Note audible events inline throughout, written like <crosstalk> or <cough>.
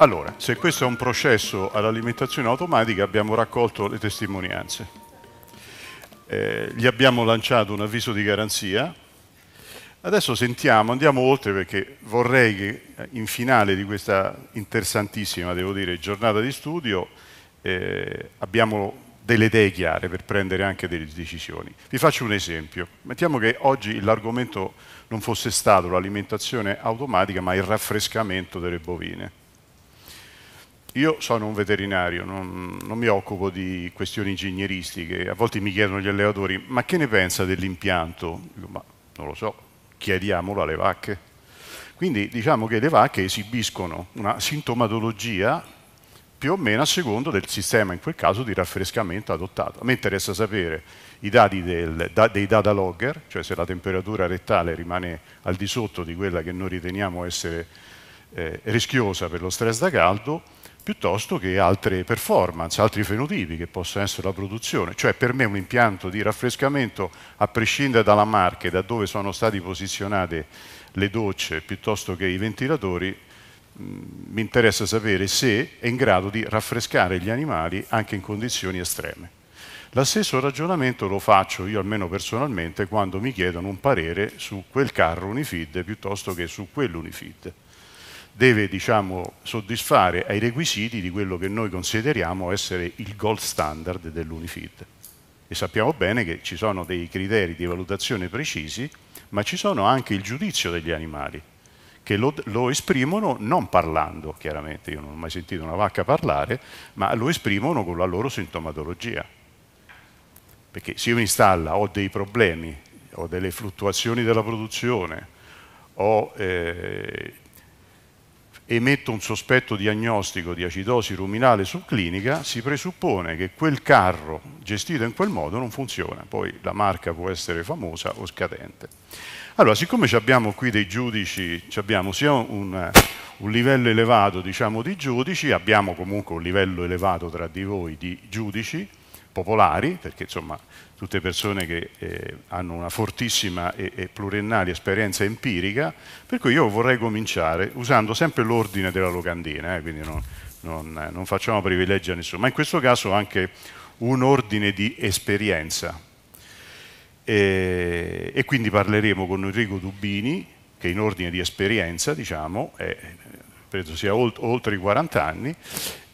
Allora, se questo è un processo all'alimentazione automatica, abbiamo raccolto le testimonianze. Eh, gli abbiamo lanciato un avviso di garanzia. Adesso sentiamo, andiamo oltre perché vorrei che eh, in finale di questa interessantissima, devo dire, giornata di studio eh, abbiamo delle idee chiare per prendere anche delle decisioni. Vi faccio un esempio. Mettiamo che oggi l'argomento non fosse stato l'alimentazione automatica, ma il raffrescamento delle bovine. Io sono un veterinario, non, non mi occupo di questioni ingegneristiche, a volte mi chiedono gli allevatori, ma che ne pensa dell'impianto? Dico, ma non lo so, chiediamolo alle vacche. Quindi diciamo che le vacche esibiscono una sintomatologia più o meno a secondo del sistema, in quel caso, di raffrescamento adottato. A me interessa sapere i dati del, da, dei data logger, cioè se la temperatura rettale rimane al di sotto di quella che noi riteniamo essere eh, rischiosa per lo stress da caldo, piuttosto che altre performance, altri fenotipi che possono essere la produzione. Cioè per me un impianto di raffrescamento, a prescindere dalla marca e da dove sono state posizionate le docce piuttosto che i ventilatori, mm, mi interessa sapere se è in grado di raffrescare gli animali anche in condizioni estreme. Lo stesso ragionamento lo faccio io almeno personalmente quando mi chiedono un parere su quel carro Unifid piuttosto che su quell'Unifid deve diciamo, soddisfare ai requisiti di quello che noi consideriamo essere il gold standard dell'Unifid. E sappiamo bene che ci sono dei criteri di valutazione precisi, ma ci sono anche il giudizio degli animali, che lo, lo, esprimono non parlando, chiaramente, io non ho mai sentito una vacca parlare, ma lo esprimono con la loro sintomatologia. Perché se io in stalla ho dei problemi, ho delle fluttuazioni della produzione, ho eh, emetto un sospetto diagnostico di acidosi ruminale subclinica, si presuppone che quel carro gestito in quel modo non funziona, poi la marca può essere famosa o scadente. Allora, siccome abbiamo qui dei giudici, abbiamo sia un, un livello elevato diciamo, di giudici, abbiamo comunque un livello elevato tra di voi di giudici popolari, perché insomma tutte persone che eh, hanno una fortissima e, e pluriennale esperienza empirica, per cui io vorrei cominciare usando sempre l'ordine della locandina, eh, quindi non, non, non facciamo privilegi a nessuno, ma in questo caso anche un ordine di esperienza. E, e quindi parleremo con Enrico Dubini, che in ordine di esperienza, diciamo, è, penso sia olt oltre i 40 anni,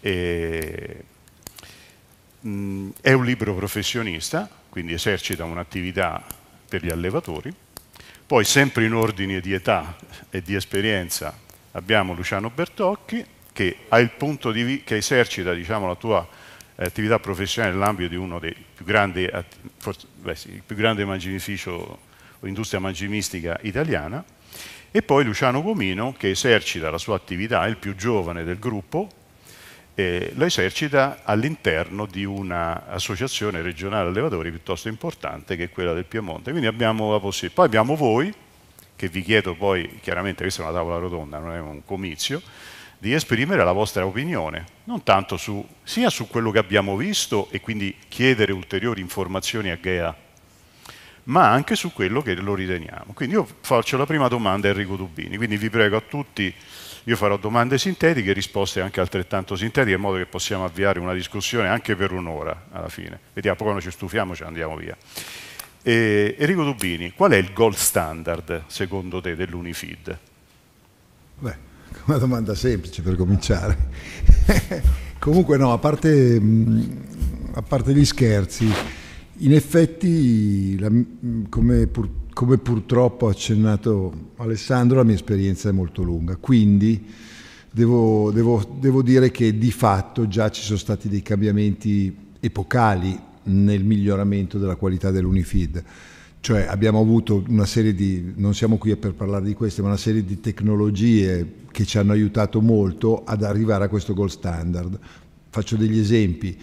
e, mh, mm, è un libro professionista, quindi esercita un'attività per gli allevatori. Poi sempre in ordine di età e di esperienza abbiamo Luciano Bertocchi che, che esercita diciamo, la tua eh, attività professionale nell'ambito di uno dei più grandi, forse, beh, sì, il più grande magnificio o industria mangimistica italiana e poi Luciano Gomino che esercita la sua attività, è il più giovane del gruppo, eh, lo esercita all'interno di un'associazione regionale allevatori piuttosto importante che è quella del Piemonte. Quindi abbiamo la possibilità. Poi abbiamo voi, che vi chiedo poi, chiaramente questa è una tavola rotonda, non è un comizio, di esprimere la vostra opinione, non tanto su, sia su quello che abbiamo visto e quindi chiedere ulteriori informazioni a GEA, ma anche su quello che lo riteniamo. Quindi io faccio la prima domanda a Enrico Dubini, quindi vi prego a tutti io farò domande sintetiche e risposte anche altrettanto sintetiche, in modo che possiamo avviare una discussione anche per un'ora alla fine. Vediamo, poi quando ci stufiamo ci andiamo via. E, Enrico Dubini, qual è il gold standard secondo te dell'Unifid? Beh, una domanda semplice per cominciare. <laughs> Comunque no, a parte, mm, a parte gli scherzi, in effetti, la, mm, come purtroppo come purtroppo ha accennato Alessandro, la mia esperienza è molto lunga, quindi devo, devo, devo dire che di fatto già ci sono stati dei cambiamenti epocali nel miglioramento della qualità dell'Unifid cioè abbiamo avuto una serie di, non siamo qui per parlare di queste, ma una serie di tecnologie che ci hanno aiutato molto ad arrivare a questo gold standard. Faccio degli esempi,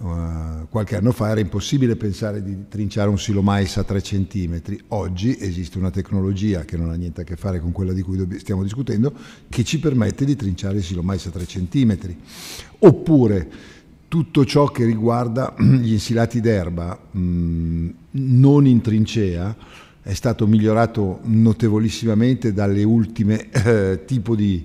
eh, qualche anno fa era impossibile pensare di trinciare un silo mais a 3 cm, oggi esiste una tecnologia che non ha niente a che fare con quella di cui stiamo discutendo che ci permette di trinciare il silo mais a 3 cm. Oppure tutto ciò che riguarda <clears throat> gli insilati d'erba mh, mm, non in trincea è stato migliorato notevolissimamente dalle ultime eh, tipo di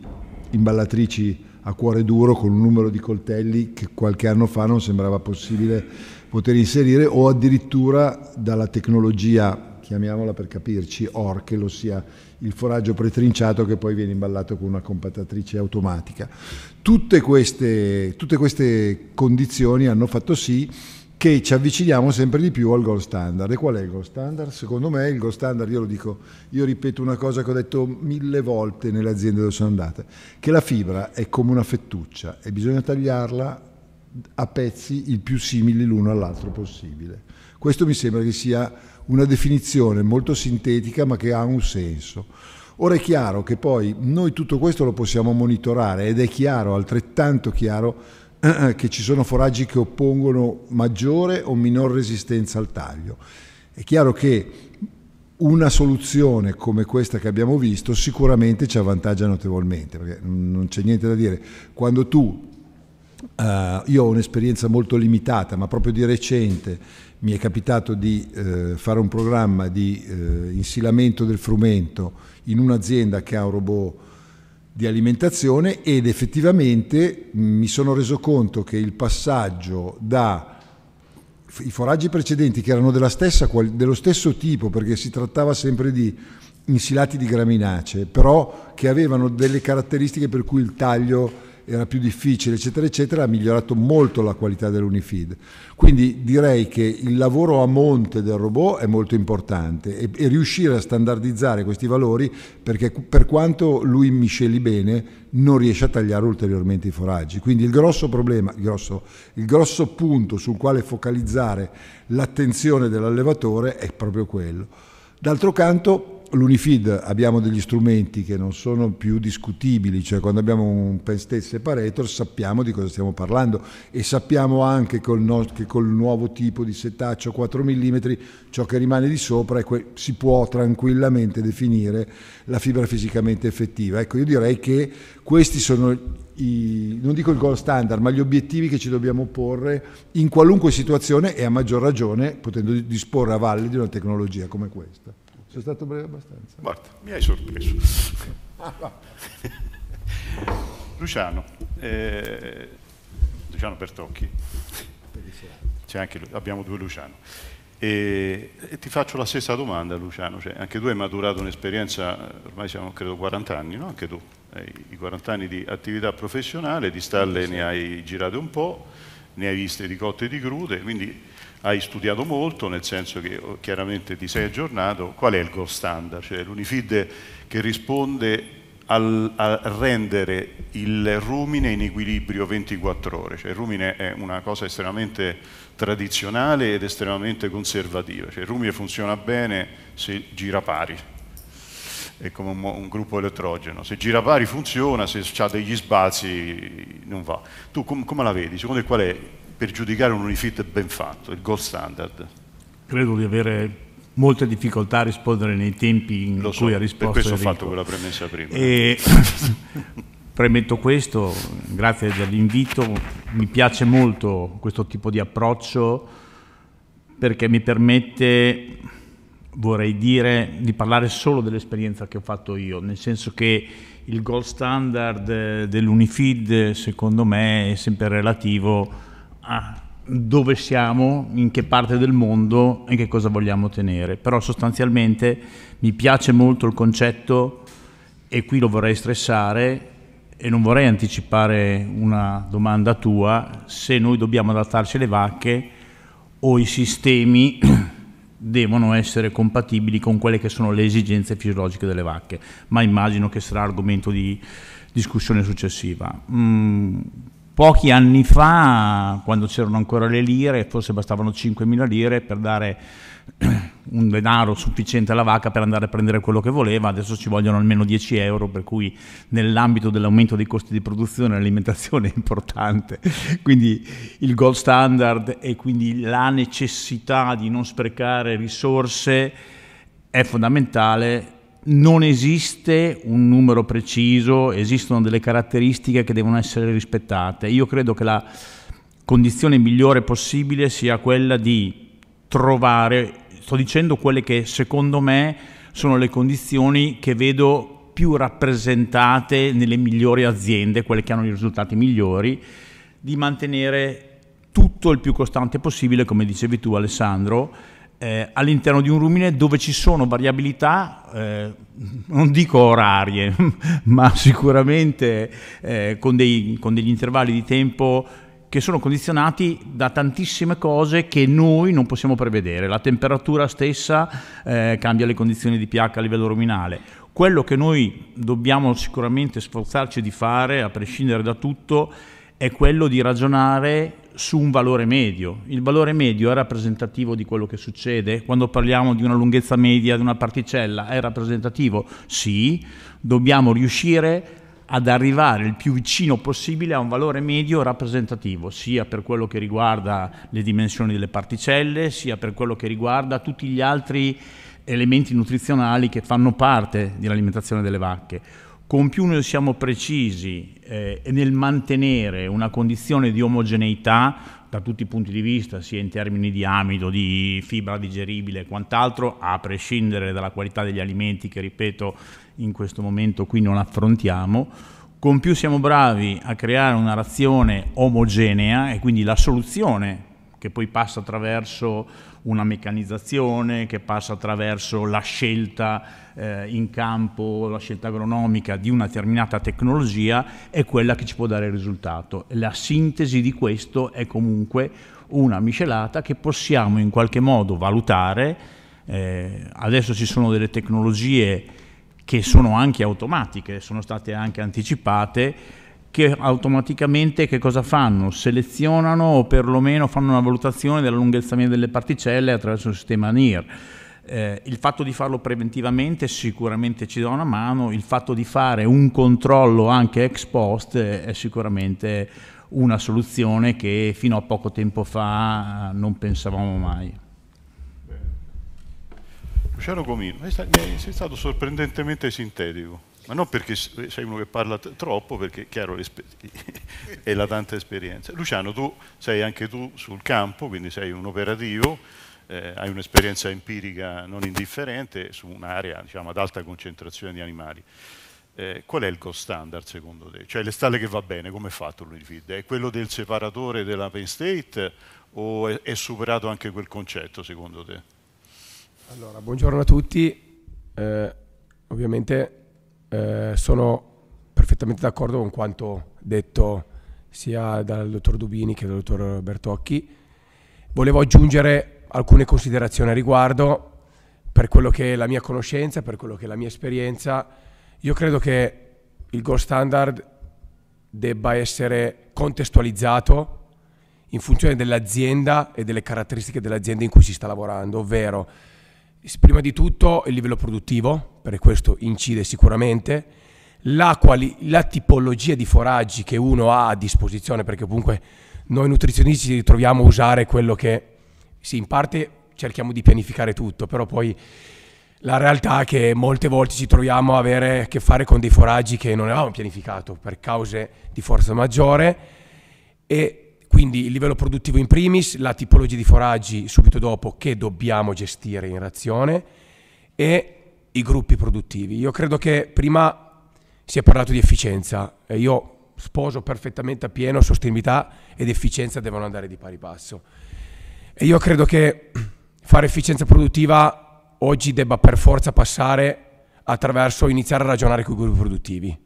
imballatrici a cuore duro con un numero di coltelli che qualche anno fa non sembrava possibile poter inserire o addirittura dalla tecnologia, chiamiamola per capirci, Orkel, ossia il foraggio pretrinciato che poi viene imballato con una compattatrice automatica. Tutte queste, tutte queste condizioni hanno fatto sì che ci avviciniamo sempre di più al gold standard. E qual è il gold standard? Secondo me il gold standard, io lo dico, io ripeto una cosa che ho detto mille volte nelle aziende dove sono andata, che la fibra è come una fettuccia e bisogna tagliarla a pezzi il più simili l'uno all'altro possibile. Questo mi sembra che sia una definizione molto sintetica ma che ha un senso. Ora è chiaro che poi noi tutto questo lo possiamo monitorare ed è chiaro, altrettanto chiaro, eh, che ci sono foraggi che oppongono maggiore o minor resistenza al taglio. È chiaro che una soluzione come questa che abbiamo visto sicuramente ci avvantaggia notevolmente, perché non c'è niente da dire. Quando tu, uh, io ho un'esperienza molto limitata, ma proprio di recente mi è capitato di uh, fare un programma di uh, insilamento del frumento in un'azienda che ha un robot di alimentazione ed effettivamente mi sono reso conto che il passaggio da i foraggi precedenti che erano della stessa, dello stesso tipo perché si trattava sempre di insilati di graminace però che avevano delle caratteristiche per cui il taglio era più difficile, eccetera, eccetera, ha migliorato molto la qualità dell'Unifeed. Quindi direi che il lavoro a monte del robot è molto importante e, e riuscire a standardizzare questi valori perché per quanto lui misceli bene non riesce a tagliare ulteriormente i foraggi. Quindi il grosso problema, il grosso, il grosso punto sul quale focalizzare l'attenzione dell'allevatore è proprio quello. D'altro canto L'Unifid abbiamo degli strumenti che non sono più discutibili, cioè quando abbiamo un pen pentest separator sappiamo di cosa stiamo parlando e sappiamo anche col no, che col nuovo tipo di setaccio 4 mm ciò che rimane di sopra è que- si può tranquillamente definire la fibra fisicamente effettiva. Ecco, io direi che questi sono i, non dico il goal standard, ma gli obiettivi che ci dobbiamo porre in qualunque situazione e a maggior ragione potendo disporre a valle di una tecnologia come questa. Sono stato breve abbastanza. Guarda, mi hai sorpreso. <laughs> Luciano, eh, Luciano Bertocchi, anche, abbiamo due Luciano. E, e, ti faccio la stessa domanda, Luciano. Cioè, anche tu hai maturato un'esperienza, eh, ormai siamo credo 40 anni, no? Anche tu hai i 40 anni di attività professionale, di stalle sì. ne hai girate un po', ne hai viste di cotte e di crude, quindi hai studiato molto, nel senso che oh, chiaramente ti sei aggiornato, qual è il gold standard? Cioè l'UNIFID che risponde al, a rendere il rumine in equilibrio 24 ore. Cioè, il rumine è una cosa estremamente tradizionale ed estremamente conservativa. Cioè, il rumine funziona bene se gira pari, è come un, un gruppo elettrogeno. Se gira pari funziona, se ha degli sbalzi non va. Tu com come la vedi? Secondo te qual è per giudicare un refit ben fatto, il gold standard? Credo di avere molte difficoltà a rispondere nei tempi in Lo cui so, ha risposto. Per questo Enrico. ho fatto quella premessa prima. E... <laughs> Premetto questo, grazie dell'invito, mi piace molto questo tipo di approccio perché mi permette, vorrei dire, di parlare solo dell'esperienza che ho fatto io, nel senso che il gold standard eh, dell'Unifid secondo me è sempre relativo a a dove siamo, in che parte del mondo e che cosa vogliamo ottenere. Però sostanzialmente mi piace molto il concetto e qui lo vorrei stressare e non vorrei anticipare una domanda tua se noi dobbiamo adattarci alle vacche o i sistemi <clears throat> devono essere compatibili con quelle che sono le esigenze fisiologiche delle vacche, ma immagino che sarà argomento di discussione successiva. Mm Pochi anni fa, quando c'erano ancora le lire, forse bastavano 5.000 lire per dare <clears throat> un denaro sufficiente alla vacca per andare a prendere quello che voleva, adesso ci vogliono almeno 10 euro, per cui nell'ambito dell'aumento dei costi di produzione l'alimentazione <laughs> è importante, quindi il gold standard e quindi la necessità di non sprecare risorse è fondamentale non esiste un numero preciso, esistono delle caratteristiche che devono essere rispettate. Io credo che la condizione migliore possibile sia quella di trovare, sto dicendo quelle che secondo me sono le condizioni che vedo più rappresentate nelle migliori aziende, quelle che hanno i risultati migliori, di mantenere tutto il più costante possibile, come dicevi tu Alessandro, eh, all'interno di un rumine dove ci sono variabilità, eh, non dico orarie, <laughs> ma sicuramente eh, con, dei, con degli intervalli di tempo che sono condizionati da tantissime cose che noi non possiamo prevedere. La temperatura stessa eh, cambia le condizioni di pH a livello ruminale. Quello che noi dobbiamo sicuramente sforzarci di fare, a prescindere da tutto, è quello di ragionare su un valore medio. Il valore medio è rappresentativo di quello che succede? Quando parliamo di una lunghezza media di una particella, è rappresentativo? Sì, dobbiamo riuscire ad arrivare il più vicino possibile a un valore medio rappresentativo, sia per quello che riguarda le dimensioni delle particelle, sia per quello che riguarda tutti gli altri elementi nutrizionali che fanno parte dell'alimentazione delle vacche con più noi siamo precisi eh, nel mantenere una condizione di omogeneità da tutti i punti di vista, sia in termini di amido, di fibra digeribile e quant'altro, a prescindere dalla qualità degli alimenti che, ripeto, in questo momento qui non affrontiamo, con più siamo bravi a creare una razione omogenea e quindi la soluzione che poi passa attraverso una meccanizzazione che passa attraverso la scelta eh, in campo, la scelta agronomica di una determinata tecnologia è quella che ci può dare il risultato. La sintesi di questo è comunque una miscelata che possiamo in qualche modo valutare. Eh, adesso ci sono delle tecnologie che sono anche automatiche, sono state anche anticipate, che automaticamente che cosa fanno? Selezionano o perlomeno fanno una valutazione della lunghezza media delle particelle attraverso il sistema NIR. Eh, il fatto di farlo preventivamente sicuramente ci dà una mano, il fatto di fare un controllo anche ex post eh, è sicuramente una soluzione che fino a poco tempo fa eh, non pensavamo mai. Luciano Comino, sei stato sorprendentemente sintetico ma non perché sei uno che parla troppo, perché chiaro <laughs> è la tanta esperienza. Luciano, tu sei anche tu sul campo, quindi sei un operativo, eh, hai un'esperienza empirica non indifferente su un'area diciamo, ad alta concentrazione di animali. Eh, qual è il gold standard secondo te? Cioè le stalle che va bene, come è fatto l'Unifid? È quello del separatore della Penn State o è, è superato anche quel concetto secondo te? Allora, buongiorno a tutti. Eh, ovviamente eh, sono perfettamente d'accordo con quanto detto sia dal dottor Dubini che dal dottor Bertocchi. Volevo aggiungere alcune considerazioni a riguardo per quello che è la mia conoscenza, per quello che è la mia esperienza. Io credo che il gold standard debba essere contestualizzato in funzione dell'azienda e delle caratteristiche dell'azienda in cui si sta lavorando, ovvero prima di tutto il livello produttivo, per questo incide sicuramente, la, quali, la tipologia di foraggi che uno ha a disposizione, perché comunque noi nutrizionisti ci ritroviamo a usare quello che, sì, in parte cerchiamo di pianificare tutto, però poi la realtà è che molte volte ci troviamo a avere a che fare con dei foraggi che non avevamo pianificato per cause di forza maggiore e quindi il livello produttivo in primis, la tipologia di foraggi subito dopo che dobbiamo gestire in razione e i gruppi produttivi. Io credo che prima si è parlato di efficienza e io sposo perfettamente a pieno sostenibilità ed efficienza devono andare di pari passo. E io credo che fare efficienza produttiva oggi debba per forza passare attraverso iniziare a ragionare con i gruppi produttivi,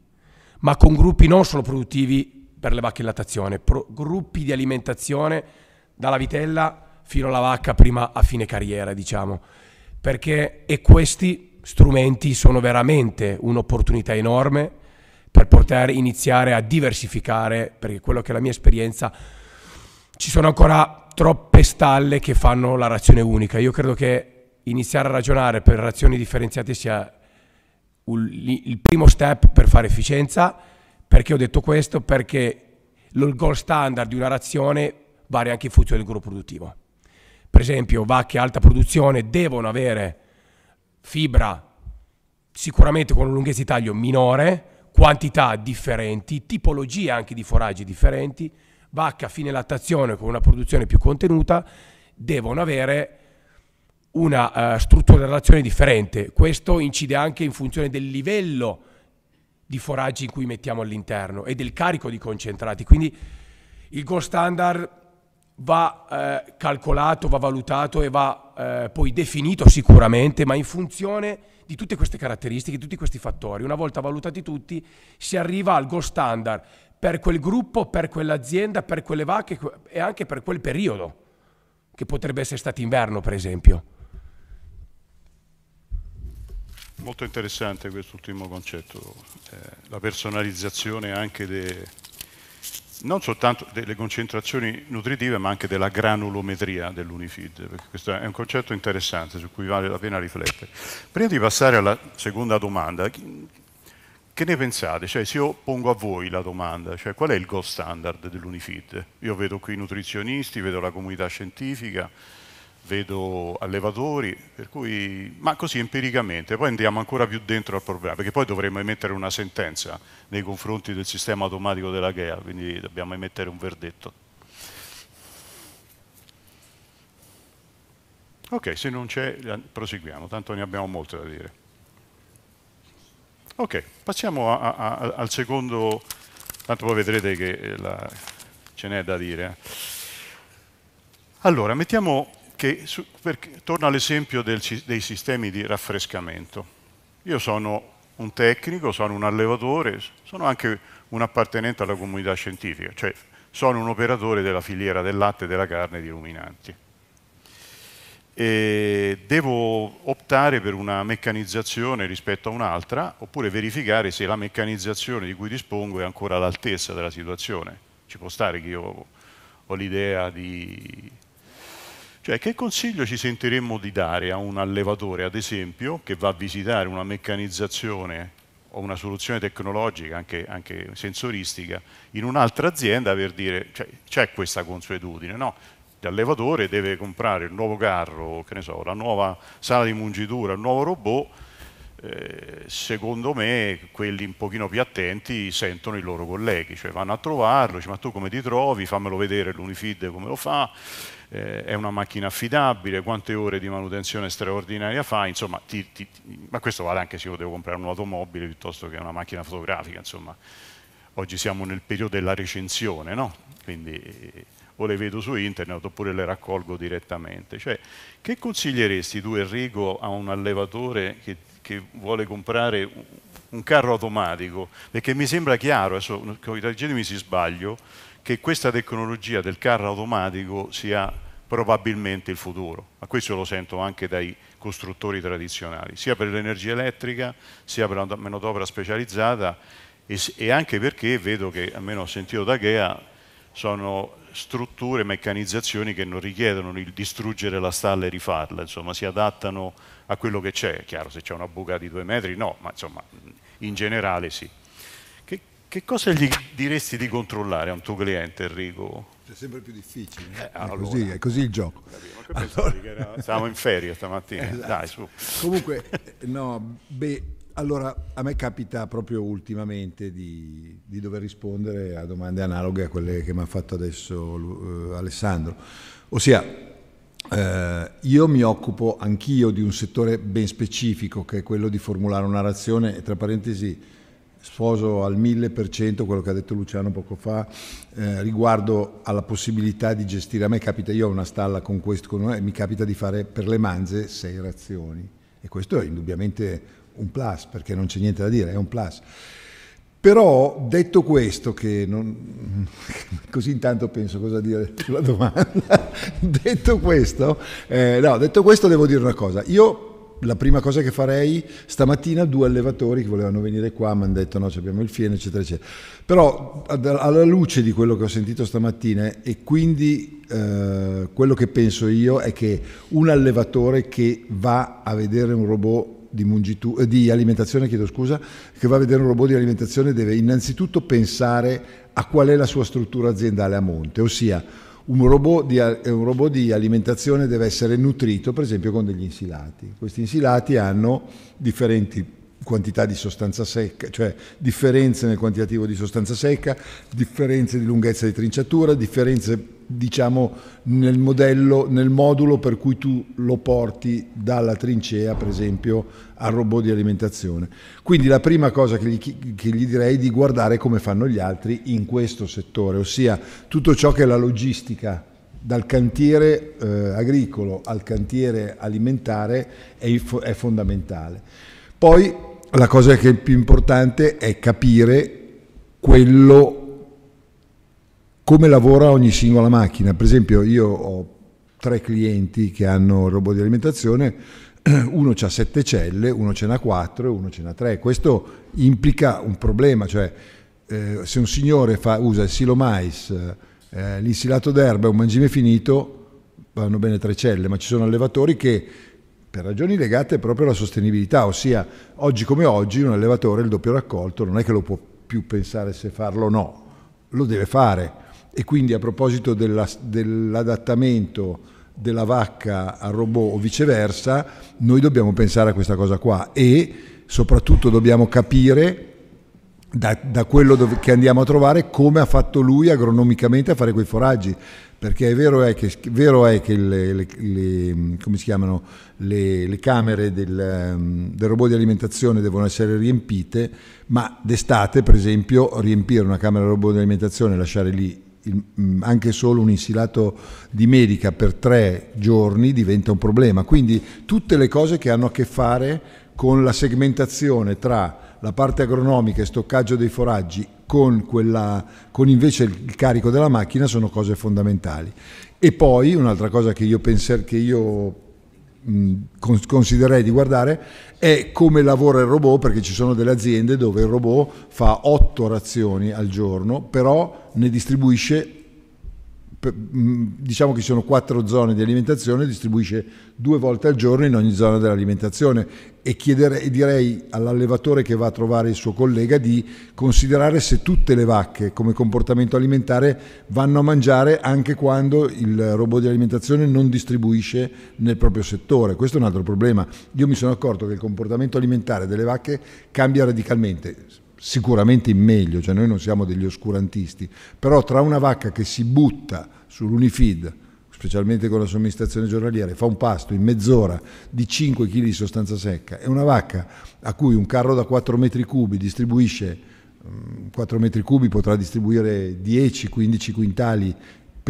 ma con gruppi non solo produttivi per le vacche in lattazione, pro, gruppi di alimentazione dalla vitella fino alla vacca prima a fine carriera, diciamo, perché e questi strumenti sono veramente un'opportunità enorme per poter iniziare a diversificare, perché quello che è la mia esperienza, ci sono ancora troppe stalle che fanno la razione unica. Io credo che iniziare a ragionare per razioni differenziate sia il primo step per fare efficienza perché ho detto questo? Perché il goal standard di una razione varia anche in funzione del gruppo produttivo. Per esempio, vacche a alta produzione devono avere fibra sicuramente con una lunghezza di taglio minore, quantità differenti, tipologie anche di foraggi differenti, vacche a fine lattazione con una produzione più contenuta devono avere una uh, struttura di relazione differente. Questo incide anche in funzione del livello di di foraggi in cui mettiamo all'interno e del carico di concentrati. Quindi il goal standard va eh, calcolato, va valutato e va eh, poi definito sicuramente, ma in funzione di tutte queste caratteristiche, di tutti questi fattori. Una volta valutati tutti, si arriva al goal standard per quel gruppo, per quell'azienda, per quelle vacche e anche per quel periodo, che potrebbe essere stato inverno, per esempio molto interessante quest'ultimo concetto, eh, la personalizzazione anche de, non soltanto delle concentrazioni nutritive ma anche della granulometria dell'Unifid, perché questo è un concetto interessante su cui vale la pena riflettere. Prima di passare alla seconda domanda, che ne pensate? Cioè, se io pongo a voi la domanda, cioè, qual è il gold standard dell'Unifid? Io vedo qui i nutrizionisti, vedo la comunità scientifica, vedo allevatori, per cui, ma così empiricamente, poi andiamo ancora più dentro al problema, perché poi dovremmo emettere una sentenza nei confronti del sistema automatico della GEA, quindi dobbiamo emettere un verdetto. Ok, se non c'è, proseguiamo, tanto ne abbiamo molto da dire. Ok, passiamo a, a, a, al secondo, tanto poi vedrete che eh, la, ce n'è da dire. Eh. Allora, mettiamo che, su, perché, torno all'esempio dei sistemi di raffrescamento. Io sono un tecnico, sono un allevatore, sono anche un appartenente alla comunità scientifica, cioè sono un operatore della filiera del latte, della carne e di ruminanti. E devo optare per una meccanizzazione rispetto a un'altra oppure verificare se la meccanizzazione di cui dispongo è ancora all'altezza della situazione. Ci può stare che io ho l'idea di cioè, che consiglio ci sentiremmo di dare a un allevatore, ad esempio, che va a visitare una meccanizzazione o una soluzione tecnologica, anche, anche sensoristica, in un'altra azienda per dire cioè, c'è questa consuetudine, no? L'allevatore deve comprare il nuovo carro, so, la nuova sala di mungitura, il nuovo robot eh, secondo me quelli un pochino più attenti sentono i loro colleghi, cioè vanno a trovarlo, dice, ma tu come ti trovi, fammelo vedere l'Unifid come lo fa, eh, è una macchina affidabile, quante ore di manutenzione straordinaria fa, insomma, ti, ti, ma questo vale anche se io devo comprare un'automobile piuttosto che una macchina fotografica, insomma, oggi siamo nel periodo della recensione, no? Quindi, o le vedo su internet oppure le raccolgo direttamente. Cioè, che consiglieresti tu Enrico a un allevatore che che vuole comprare un carro automatico, perché mi sembra chiaro, adesso correggetemi se sbaglio, che questa tecnologia del carro automatico sia probabilmente il futuro. ma questo lo sento anche dai costruttori tradizionali, sia per l'energia elettrica, sia per la manodopera specializzata e, anche perché vedo che, almeno ho sentito da Ghea, sono strutture, meccanizzazioni che non richiedono il distruggere la stalla e rifarla, insomma si adattano a quello che c'è. chiaro, se c'è una buca di due metri no, ma insomma mm, in generale sì. Che, che cosa gli diresti di controllare a un tuo cliente, Enrico? È sempre più difficile. Eh, eh, allora, così, è, così, il gioco. Allora... Stavamo in ferie stamattina. Esatto. Dai, su. Comunque, no, beh, allora a me capita proprio ultimamente di, di dover rispondere a domande analoghe a quelle che mi ha fatto adesso uh, Alessandro. Ossia, eh, io mi occupo anch'io di un settore ben specifico che è quello di formulare una narrazione e tra parentesi sposo al mille per cento quello che ha detto Luciano poco fa eh, riguardo alla possibilità di gestire. A me capita, io ho una stalla con questo, con me, mi capita di fare per le manze sei razioni e questo è indubbiamente un plus perché non c'è niente da dire, è un plus. Però detto questo, che non, <laughs> così intanto penso cosa dire sulla domanda, <laughs> detto, questo, eh, no, detto questo devo dire una cosa, io la prima cosa che farei stamattina due allevatori che volevano venire qua mi hanno detto no abbiamo il fieno eccetera eccetera però alla luce di quello che ho sentito stamattina e quindi eh, quello che penso io è che un allevatore che va a vedere un robot di, mungitu- eh, di alimentazione, chiedo scusa, che va a vedere un robot di alimentazione deve innanzitutto pensare a qual è la sua struttura aziendale a monte, ossia un robot, di, eh, un robot, di, alimentazione deve essere nutrito per esempio con degli insilati. Questi insilati hanno differenti quantità di sostanza secca, cioè differenze nel quantitativo di sostanza secca, differenze di lunghezza di trinciatura, differenze diciamo nel modello, nel modulo per cui tu lo porti dalla trincea, per esempio, al robot di alimentazione. Quindi la prima cosa che gli, che gli direi è di guardare come fanno gli altri in questo settore, ossia tutto ciò che è la logistica dal cantiere eh, agricolo al cantiere alimentare è, è fondamentale. Poi la cosa che è più importante è capire quello come lavora ogni singola macchina. Per esempio io ho tre clienti che hanno il robot di alimentazione, <clears throat> uno ha sette celle, uno ce n'ha quattro e uno ce n'ha tre. Questo implica un problema, cioè eh, se un signore fa, usa il silo mais, eh, l'insilato d'erba e un mangime finito, vanno bene tre celle, ma ci sono allevatori che per ragioni legate proprio alla sostenibilità, ossia oggi come oggi un allevatore il doppio raccolto non è che lo può più pensare se farlo o no, lo deve fare. E quindi a proposito della, dell'adattamento della vacca al robot o viceversa, noi dobbiamo pensare a questa cosa qua e soprattutto dobbiamo capire da, da quello dove, che andiamo a trovare come ha fatto lui agronomicamente a fare quei foraggi perché è vero è che, vero è che le, le, le, chiamano, le, camere del, ehm, del, robot di alimentazione devono essere riempite, ma d'estate per esempio riempire una camera del robot di alimentazione e lasciare lì il, mm, anche solo un insilato di medica per tre giorni diventa un problema. Quindi tutte le cose che hanno a che fare con la segmentazione tra la parte agronomica e stoccaggio dei foraggi con, quella, con invece il carico della macchina sono cose fondamentali. E poi un'altra cosa che io, penser, che io mh, considererei di guardare è come lavora il robot, perché ci sono delle aziende dove il robot fa otto razioni al giorno, però ne distribuisce Mm, diciamo che ci sono quattro zone di alimentazione, distribuisce due volte al giorno in ogni zona dell'alimentazione e chiederei, direi all'allevatore che va a trovare il suo collega di considerare se tutte le vacche come comportamento alimentare vanno a mangiare anche quando il robot di alimentazione non distribuisce nel proprio settore. Questo è un altro problema. Io mi sono accorto che il comportamento alimentare delle vacche cambia radicalmente sicuramente in meglio, cioè noi non siamo degli oscurantisti, però tra una vacca che si butta sull'Unifid, specialmente con la somministrazione giornaliera, fa un pasto in mezz'ora di 5 kg di sostanza secca e una vacca a cui un carro da 4 metri cubi distribuisce 4 mm, metri cubi potrà distribuire 10-15 quintali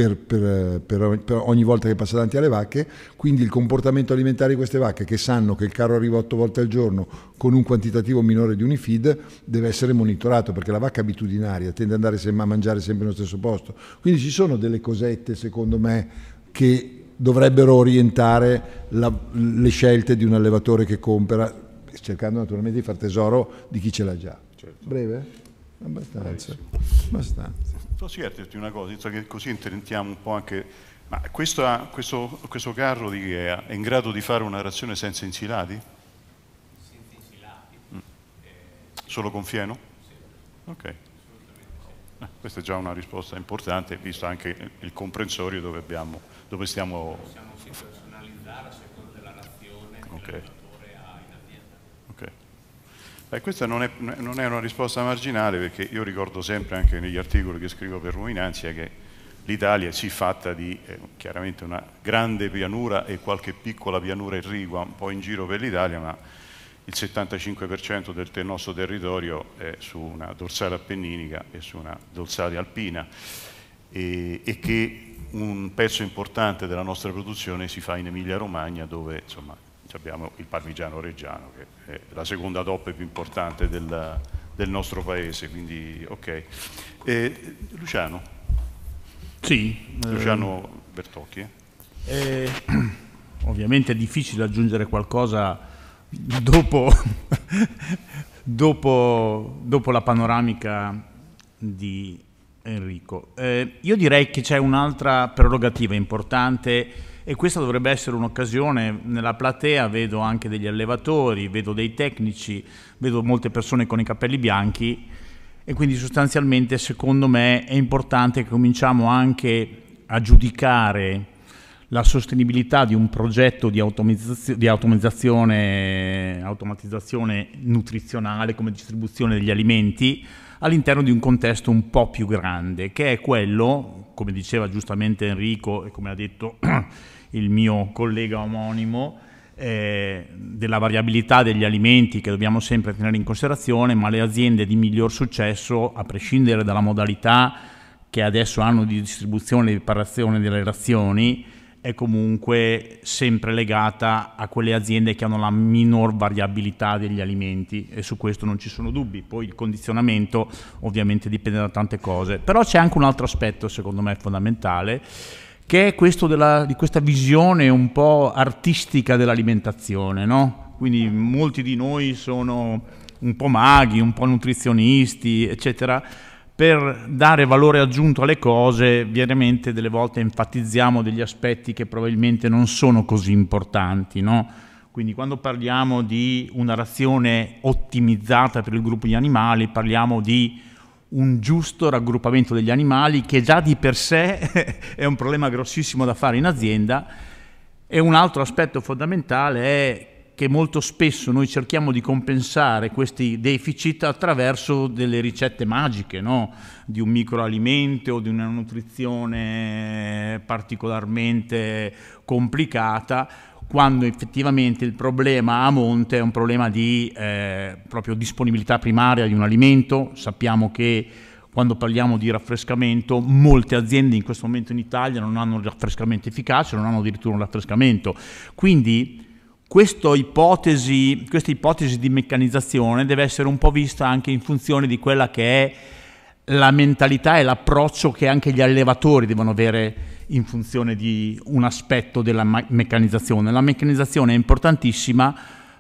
per, per, per, ogni volta che passa davanti alle vacche, quindi il comportamento alimentare di queste vacche che sanno che il carro arriva otto volte al giorno con un quantitativo minore di unifeed deve essere monitorato perché la vacca è abitudinaria tende ad andare a mangiare sempre nello stesso posto. Quindi ci sono delle cosette secondo me che dovrebbero orientare la, le scelte di un allevatore che compra, cercando naturalmente di far tesoro di chi ce l'ha già. Certo. Breve? Abbastanza. Abbastanza. Posso chiederti una cosa, che così intentiamo un po' anche... Ma questa, questo, questo, carro di Ghea è in grado di fare una razione senza insilati? Senza insilati. Mm. Eh, Solo con fieno? Sì. Ok. Sì. Eh, questa è già una risposta importante, visto anche il comprensorio dove, abbiamo, dove stiamo... Possiamo sì, personalizzare a seconda della razione. Ok. Beh, questa non è, non è, una risposta marginale perché io ricordo sempre anche negli articoli che scrivo per Ruminanzia che l'Italia si fatta di eh, chiaramente una grande pianura e qualche piccola pianura irrigua un po' in giro per l'Italia ma il 75% del nostro territorio è su una dorsale appenninica e su una dorsale alpina e, e che un pezzo importante della nostra produzione si fa in Emilia Romagna dove insomma abbiamo il parmigiano reggiano che è la seconda DOP più importante del, del nostro paese, quindi ok. Eh, Luciano? Sì. Luciano eh, Bertocchi. Eh, eh <clears throat> ovviamente è difficile aggiungere qualcosa dopo, <laughs> dopo, dopo la panoramica di Enrico. Eh, io direi che c'è un'altra prerogativa importante e questa dovrebbe essere un'occasione. Nella platea vedo anche degli allevatori, vedo dei tecnici, vedo molte persone con i capelli bianchi e quindi sostanzialmente secondo me è importante che cominciamo anche a giudicare la sostenibilità di un progetto di, automatizzazio- di automatizzazione nutrizionale come distribuzione degli alimenti all'interno di un contesto un po' più grande, che è quello, come diceva giustamente Enrico e come ha detto <clears throat> il mio collega omonimo, eh, della variabilità degli alimenti che dobbiamo sempre tenere in considerazione, ma le aziende di miglior successo, a prescindere dalla modalità che adesso hanno di distribuzione e preparazione delle razioni, è comunque sempre legata a quelle aziende che hanno la minor variabilità degli alimenti e su questo non ci sono dubbi. Poi il condizionamento ovviamente dipende da tante cose, però c'è anche un altro aspetto secondo me fondamentale che è questo della, di questa visione un po' artistica dell'alimentazione, no? Quindi molti di noi sono un po' maghi, un po' nutrizionisti, eccetera, per dare valore aggiunto alle cose, veramente delle volte enfatizziamo degli aspetti che probabilmente non sono così importanti, no? Quindi quando parliamo di una razione ottimizzata per il gruppo di animali, parliamo di un giusto raggruppamento degli animali, che già di per sé <laughs> è un problema grossissimo da fare in azienda. E un altro aspetto fondamentale è che molto spesso noi cerchiamo di compensare questi deficit attraverso delle ricette magiche, no? di un microalimento o di una nutrizione particolarmente complicata, quando effettivamente il problema a monte è un problema di eh, proprio disponibilità primaria di un alimento. Sappiamo che quando parliamo di raffrescamento, molte aziende in questo momento in Italia non hanno un raffrescamento efficace, non hanno addirittura un raffrescamento. Quindi ipotesi, questa ipotesi di meccanizzazione deve essere un po' vista anche in funzione di quella che è la mentalità e l'approccio che anche gli allevatori devono avere in funzione di un aspetto della meccanizzazione. La meccanizzazione è importantissima,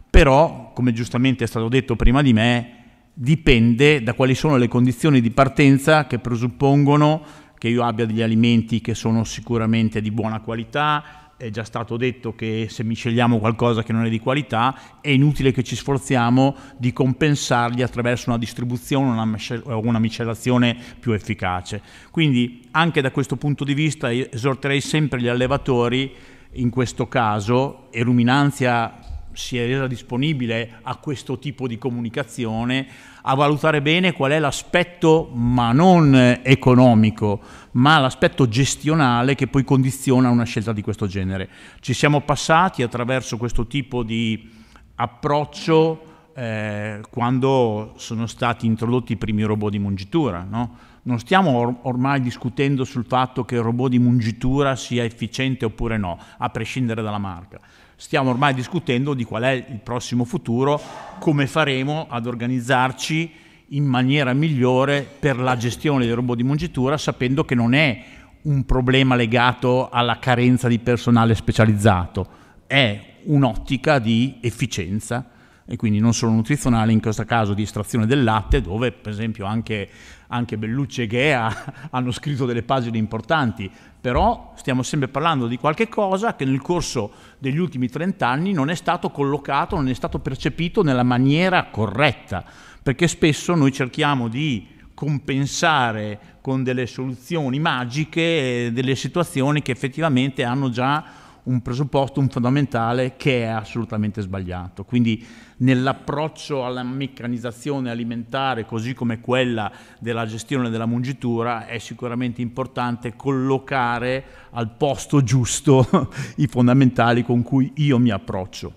però, come giustamente è stato detto prima di me, dipende da quali sono le condizioni di partenza che presuppongono che io abbia degli alimenti che sono sicuramente di buona qualità, è già stato detto che se misceliamo qualcosa che non è di qualità è inutile che ci sforziamo di compensarli attraverso una distribuzione o una miscelazione più efficace. Quindi anche da questo punto di vista esorterei sempre gli allevatori, in questo caso, e Ruminanzia si è resa disponibile a questo tipo di comunicazione, a valutare bene qual è l'aspetto, ma non economico, ma l'aspetto gestionale che poi condiziona una scelta di questo genere. Ci siamo passati attraverso questo tipo di approccio eh, quando sono stati introdotti i primi robot di mungitura. No? Non stiamo or- ormai discutendo sul fatto che il robot di mungitura sia efficiente oppure no, a prescindere dalla marca stiamo ormai discutendo di qual è il prossimo futuro, come faremo ad organizzarci in maniera migliore per la gestione dei robot di mungitura, sapendo che non è un problema legato alla carenza di personale specializzato, è un'ottica di efficienza e quindi non solo nutrizionale, in questo caso di estrazione del latte, dove per esempio anche, anche Bellucci e Ghea <laughs> hanno scritto delle pagine importanti, però stiamo sempre parlando di qualche cosa che nel corso degli ultimi 30 anni non è stato collocato, non è stato percepito nella maniera corretta, perché spesso noi cerchiamo di compensare con delle soluzioni magiche eh, delle situazioni che effettivamente hanno già un presupposto, un fondamentale che è assolutamente sbagliato. Quindi nell'approccio alla meccanizzazione alimentare, così come quella della gestione della mungitura, è sicuramente importante collocare al posto giusto <laughs> i fondamentali con cui io mi approccio.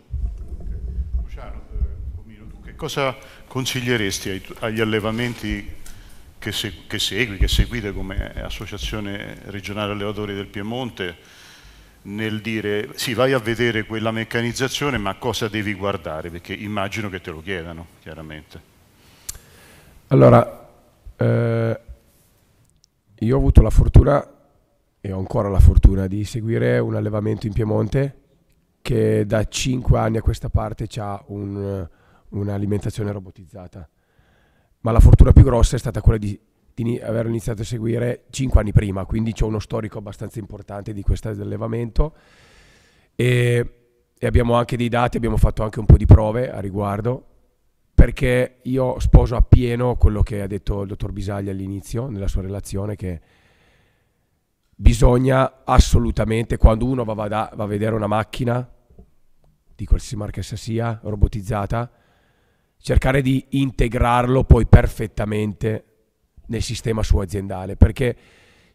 Luciano, tu che cosa consiglieresti agli allevamenti che, segui, che seguite come Associazione Regionale Allevatori del Piemonte? nel dire sì vai a vedere quella meccanizzazione ma cosa devi guardare perché immagino che te lo chiedano chiaramente allora eh, io ho avuto la fortuna e ho ancora la fortuna di seguire un allevamento in Piemonte che da 5 anni a questa parte ha un, un'alimentazione robotizzata ma la fortuna più grossa è stata quella di di aver iniziato a seguire 5 anni prima, quindi ho uno storico abbastanza importante di questo allevamento e, e abbiamo anche dei dati, abbiamo fatto anche un po' di prove a riguardo perché io sposo appieno quello che ha detto il dottor Bisagli all'inizio nella sua relazione che bisogna assolutamente quando uno va, va, va a vedere una macchina di qualsiasi marca essa sia robotizzata cercare di integrarlo poi perfettamente nel sistema suo aziendale, perché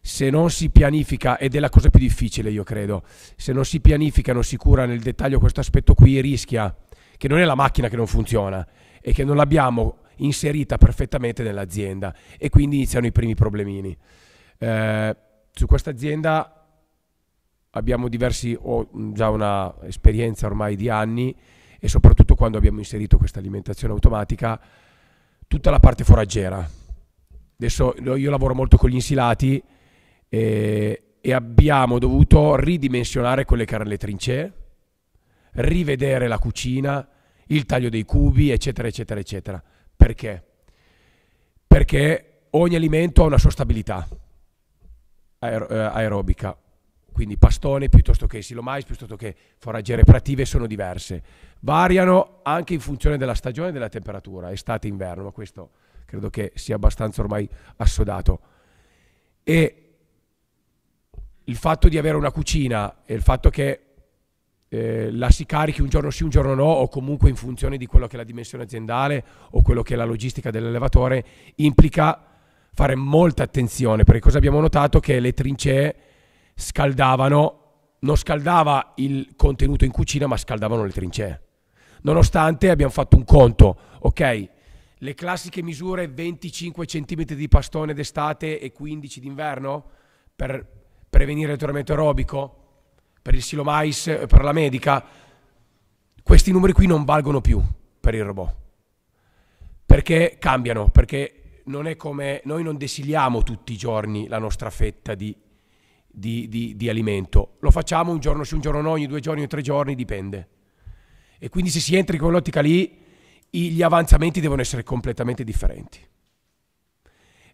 se non si pianifica, ed è la cosa più difficile io credo, se non si pianifica, non si cura nel dettaglio questo aspetto qui, rischia che non è la macchina che non funziona e che non l'abbiamo inserita perfettamente nell'azienda e quindi iniziano i primi problemini. Eh, su questa azienda abbiamo diversi, ho già una esperienza ormai di anni e soprattutto quando abbiamo inserito questa alimentazione automatica, tutta la parte foraggera Adesso io lavoro molto con gli insilati eh, e abbiamo dovuto ridimensionare quelle che erano le trincee, rivedere la cucina, il taglio dei cubi, eccetera, eccetera, eccetera. Perché? Perché ogni alimento ha una sua stabilità aer- eh, aerobica, quindi pastone piuttosto che silomais, piuttosto che foraggiere prative sono diverse. Variano anche in funzione della stagione e della temperatura, estate e inverno, ma questo credo che sia abbastanza ormai assodato. E il fatto di avere una cucina e il fatto che eh, la si carichi un giorno sì, un giorno no, o comunque in funzione di quello che è la dimensione aziendale o quello che è la logistica dell'elevatore, implica fare molta attenzione, perché cosa abbiamo notato? Che le trincee scaldavano, non scaldava il contenuto in cucina, ma scaldavano le trincee. Nonostante abbiamo fatto un conto, ok, le classiche misure 25 cm di pastone d'estate e 15 d'inverno per prevenire il tormento aerobico, per il silomais e eh, per la medica, questi numeri qui non valgono più per il robot, perché cambiano, perché non è come noi non desiliamo tutti i giorni la nostra fetta di, di, di, di alimento, lo facciamo un giorno su un giorno no, ogni due giorni o tre giorni, dipende. E quindi se si entra in quell'ottica lì gli avanzamenti devono essere completamente differenti.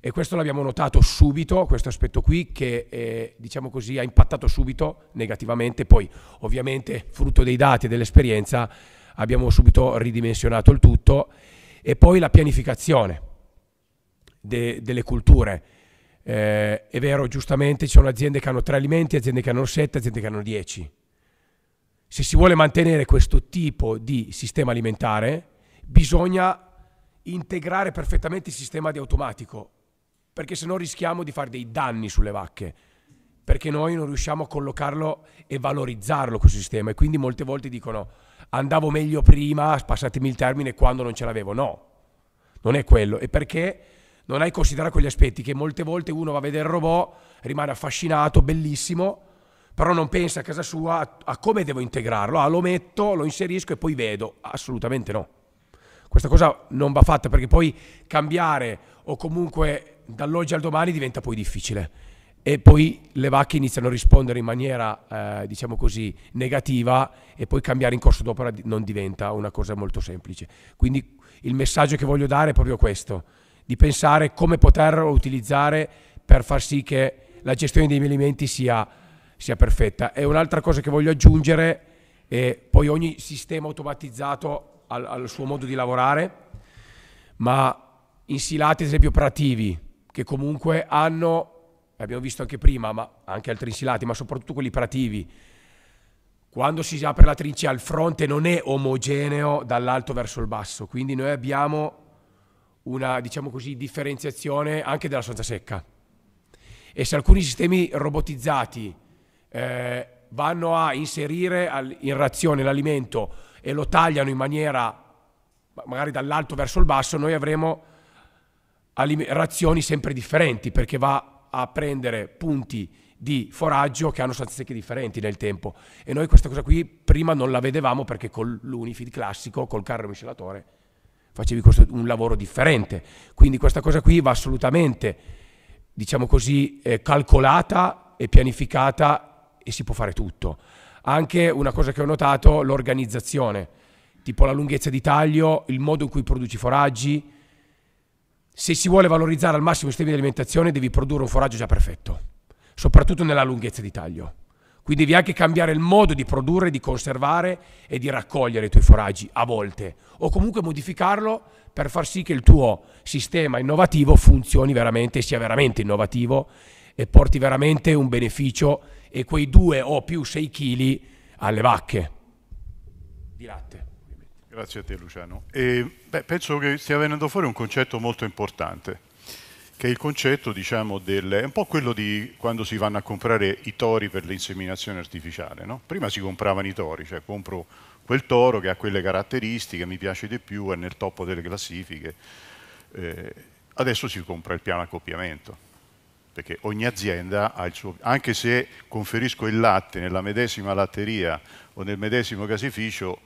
E questo l'abbiamo notato subito, questo aspetto qui che eh, diciamo così, ha impattato subito negativamente, poi ovviamente frutto dei dati e dell'esperienza abbiamo subito ridimensionato il tutto e poi la pianificazione de, delle culture. Eh, è vero, giustamente ci sono aziende che hanno tre alimenti, aziende che hanno sette, aziende che hanno dieci. Se si vuole mantenere questo tipo di sistema alimentare, bisogna integrare perfettamente il sistema di automatico, perché se no rischiamo di fare dei danni sulle vacche, perché noi non riusciamo a collocarlo e valorizzarlo questo sistema e quindi molte volte dicono andavo meglio prima, passatemi il termine, quando non ce l'avevo. No, non è quello. E perché non hai considerato quegli aspetti che molte volte uno va a vedere il robot, rimane affascinato, bellissimo, però non pensa a casa sua a, come devo integrarlo. Ah, lo metto, lo inserisco e poi vedo. Assolutamente no questa cosa non va fatta perché poi cambiare o comunque dall'oggi al domani diventa poi difficile e poi le vacche iniziano a rispondere in maniera, eh, diciamo così, negativa e poi cambiare in corso d'opera non diventa una cosa molto semplice. Quindi il messaggio che voglio dare è proprio questo, di pensare come poterlo utilizzare per far sì che la gestione dei miei alimenti sia, sia perfetta. E un'altra cosa che voglio aggiungere e poi ogni sistema automatizzato al, al suo modo di lavorare, ma insilati ad esempio operativi, che comunque hanno, abbiamo visto anche prima, ma anche altri insilati, ma soprattutto quelli operativi, quando si apre la trincea al fronte non è omogeneo dall'alto verso il basso, quindi noi abbiamo una, diciamo così, differenziazione anche della sostanza secca. E se alcuni sistemi robotizzati eh, vanno a inserire in razione l'alimento e lo tagliano in maniera magari dall'alto verso il basso, noi avremo razioni sempre differenti perché va a prendere punti di foraggio che hanno stanze secche differenti nel tempo. E noi questa cosa qui prima non la vedevamo perché con l'unifid classico, col carro miscelatore, facevi un lavoro differente. Quindi questa cosa qui va assolutamente, diciamo così, eh, calcolata e pianificata e si può fare tutto. Anche una cosa che ho notato, l'organizzazione, tipo la lunghezza di taglio, il modo in cui produci foraggi. Se si vuole valorizzare al massimo i sistemi di alimentazione devi produrre un foraggio già perfetto, soprattutto nella lunghezza di taglio. Quindi devi anche cambiare il modo di produrre, di conservare e di raccogliere i tuoi foraggi a volte, o comunque modificarlo per far sì che il tuo sistema innovativo funzioni veramente, sia veramente innovativo e porti veramente un beneficio e quei 2 o più 6 kg alle vacche di latte. Grazie a te Luciano. E, beh, penso che stia venendo fuori un concetto molto importante, che è il concetto diciamo, del... è un po' quello di quando si vanno a comprare i tori per l'inseminazione artificiale. No? Prima si compravano i tori, cioè compro quel toro che ha quelle caratteristiche, mi piace di più, è nel top delle classifiche. Eh, adesso si compra il piano accoppiamento perché ogni azienda ha il suo... anche se conferisco il latte nella medesima latteria o nel medesimo gasificio,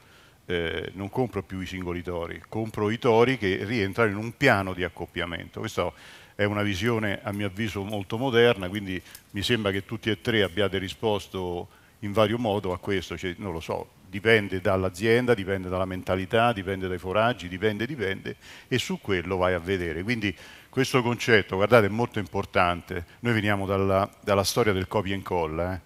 eh, non compro più i singoli tori, compro i tori che rientrano in un piano di accoppiamento. Questa è una visione, a mio avviso, molto moderna, quindi mi sembra che tutti e tre abbiate risposto in vario modo a questo, cioè, non lo so, dipende dall'azienda, dipende dalla mentalità, dipende dai foraggi, dipende, dipende, e su quello vai a vedere. Quindi questo concetto, guardate, è molto importante. Noi veniamo dalla, dalla storia del copia e incolla. Eh.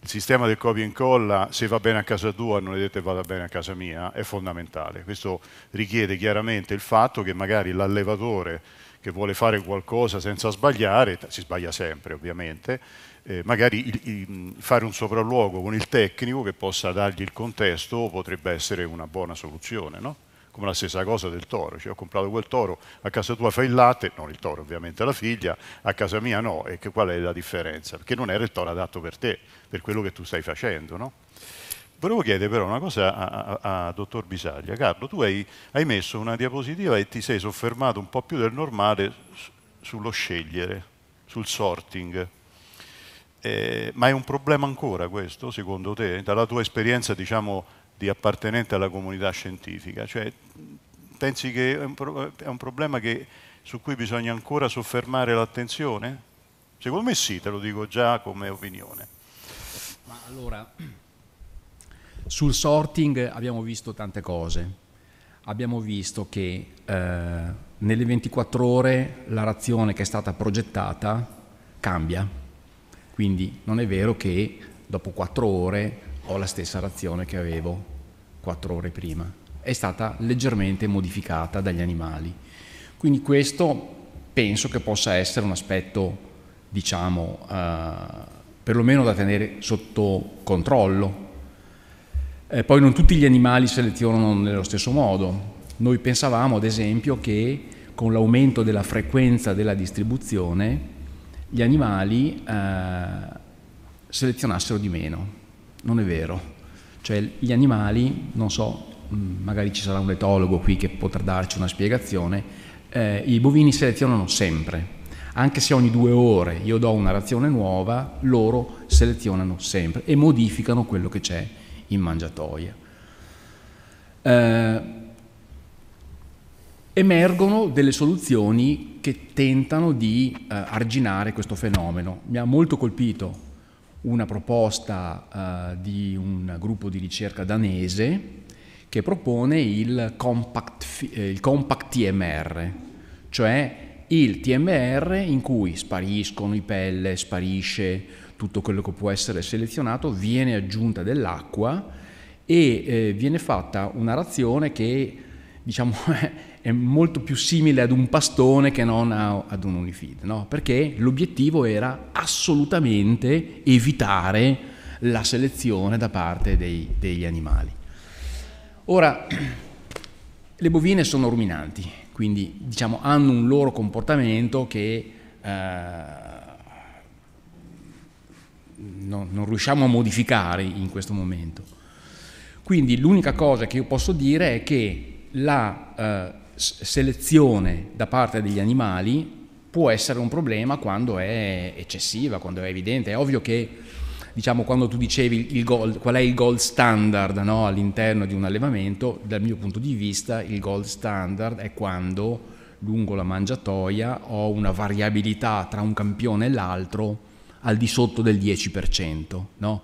Il sistema del copia e incolla, se va bene a casa tua, non è detto che vada bene a casa mia, è fondamentale. Questo richiede chiaramente il fatto che magari l'allevatore che vuole fare qualcosa senza sbagliare, si sbaglia sempre ovviamente, eh, magari il, il, fare un sopralluogo con il tecnico che possa dargli il contesto potrebbe essere una buona soluzione. No? come la stessa cosa del toro, cioè ho comprato quel toro, a casa tua fai il latte, non il toro ovviamente, la figlia, a casa mia no, e che, qual è la differenza? Perché non era il toro adatto per te, per quello che tu stai facendo, no? Volevo chiedere però una cosa a, a, a dottor Bisaglia. Carlo, tu hai, hai, messo una diapositiva e ti sei soffermato un po' più del normale su, sullo scegliere, sul sorting. Eh, ma è un problema ancora questo, secondo te? Dalla tua esperienza, diciamo, di appartenente alla comunità scientifica. Cioè, pensi che è un, pro è un problema che, su cui bisogna ancora soffermare l'attenzione? Secondo me sì, te lo dico già come opinione. Ma allora, sul sorting abbiamo visto tante cose. Abbiamo visto che eh, nelle 24 ore la razione che è stata progettata cambia. Quindi non è vero che dopo 4 ore ho la stessa razione che avevo quattro ore prima. È stata leggermente modificata dagli animali. Quindi questo penso che possa essere un aspetto, diciamo, eh, perlomeno da tenere sotto controllo. Eh, poi non tutti gli animali selezionano nello stesso modo. Noi pensavamo, ad esempio, che con l'aumento della frequenza della distribuzione gli animali eh, selezionassero di meno non è vero. Cioè gli animali, non so, mm, magari ci sarà un etologo qui che potrà darci una spiegazione, eh, i bovini selezionano sempre. Anche se ogni due ore io do una razione nuova, loro selezionano sempre e modificano quello che c'è in mangiatoia. Eh, emergono delle soluzioni che tentano di eh, arginare questo fenomeno. Mi ha molto colpito una proposta eh, di un gruppo di ricerca danese che propone il compact, eh, il compact TMR, cioè il TMR in cui spariscono i pelle, sparisce tutto quello che può essere selezionato, viene aggiunta dell'acqua e eh, viene fatta una razione che diciamo <laughs> è molto più simile ad un pastone che non a, ad un unifid, no? perché l'obiettivo era assolutamente evitare la selezione da parte dei, degli animali. Ora, <clears throat> le bovine sono ruminanti, quindi diciamo, hanno un loro comportamento che eh, non, non, riusciamo a modificare in questo momento. Quindi l'unica cosa che io posso dire è che la eh, selezione da parte degli animali può essere un problema quando è eccessiva, quando è evidente. È ovvio che, diciamo, quando tu dicevi goal, qual è il gold standard no, all'interno di un allevamento, dal mio punto di vista il gold standard è quando lungo la mangiatoia ho una variabilità tra un campione e l'altro al di sotto del 10%, no?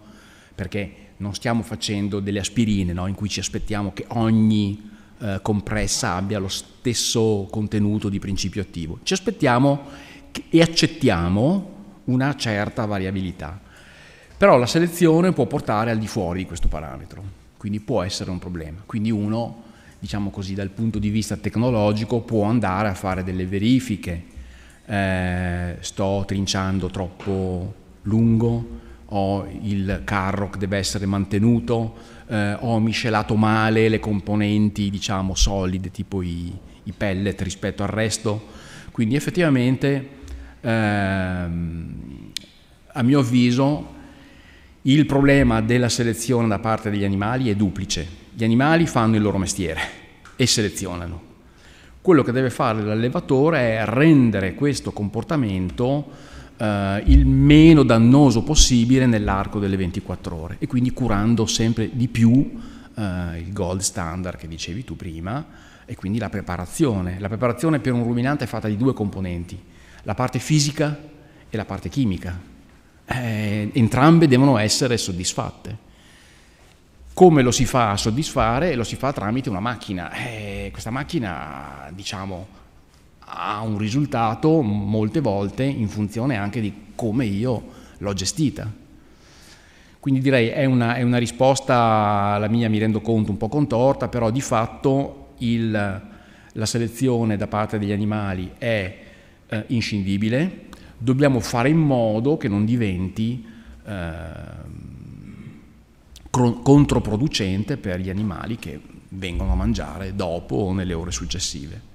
perché non stiamo facendo delle aspirine no? in cui ci aspettiamo che ogni eh, compressa abbia lo stesso contenuto di principio attivo. Ci aspettiamo e accettiamo una certa variabilità, però la selezione può portare al di fuori di questo parametro, quindi può essere un problema. Quindi uno, diciamo così, dal punto di vista tecnologico può andare a fare delle verifiche, eh, sto trinciando troppo lungo, ho il carro che deve essere mantenuto, eh, ho miscelato male le componenti diciamo solide tipo i, i pellet rispetto al resto quindi effettivamente ehm, a mio avviso il problema della selezione da parte degli animali è duplice gli animali fanno il loro mestiere e selezionano quello che deve fare l'allevatore è rendere questo comportamento eh, il meno dannoso possibile nell'arco delle 24 ore e quindi curando sempre di più eh, il gold standard che dicevi tu prima e quindi la preparazione. La preparazione per un ruminante è fatta di due componenti, la parte fisica e la parte chimica. Eh, entrambe devono essere soddisfatte. Come lo si fa a soddisfare? Lo si fa tramite una macchina. Eh, questa macchina, diciamo, ha un risultato molte volte in funzione anche di come io l'ho gestita. Quindi direi è una, è una risposta, la mia mi rendo conto, un po' contorta, però di fatto il, la selezione da parte degli animali è eh, inscindibile, dobbiamo fare in modo che non diventi eh, controproducente per gli animali che vengono a mangiare dopo o nelle ore successive.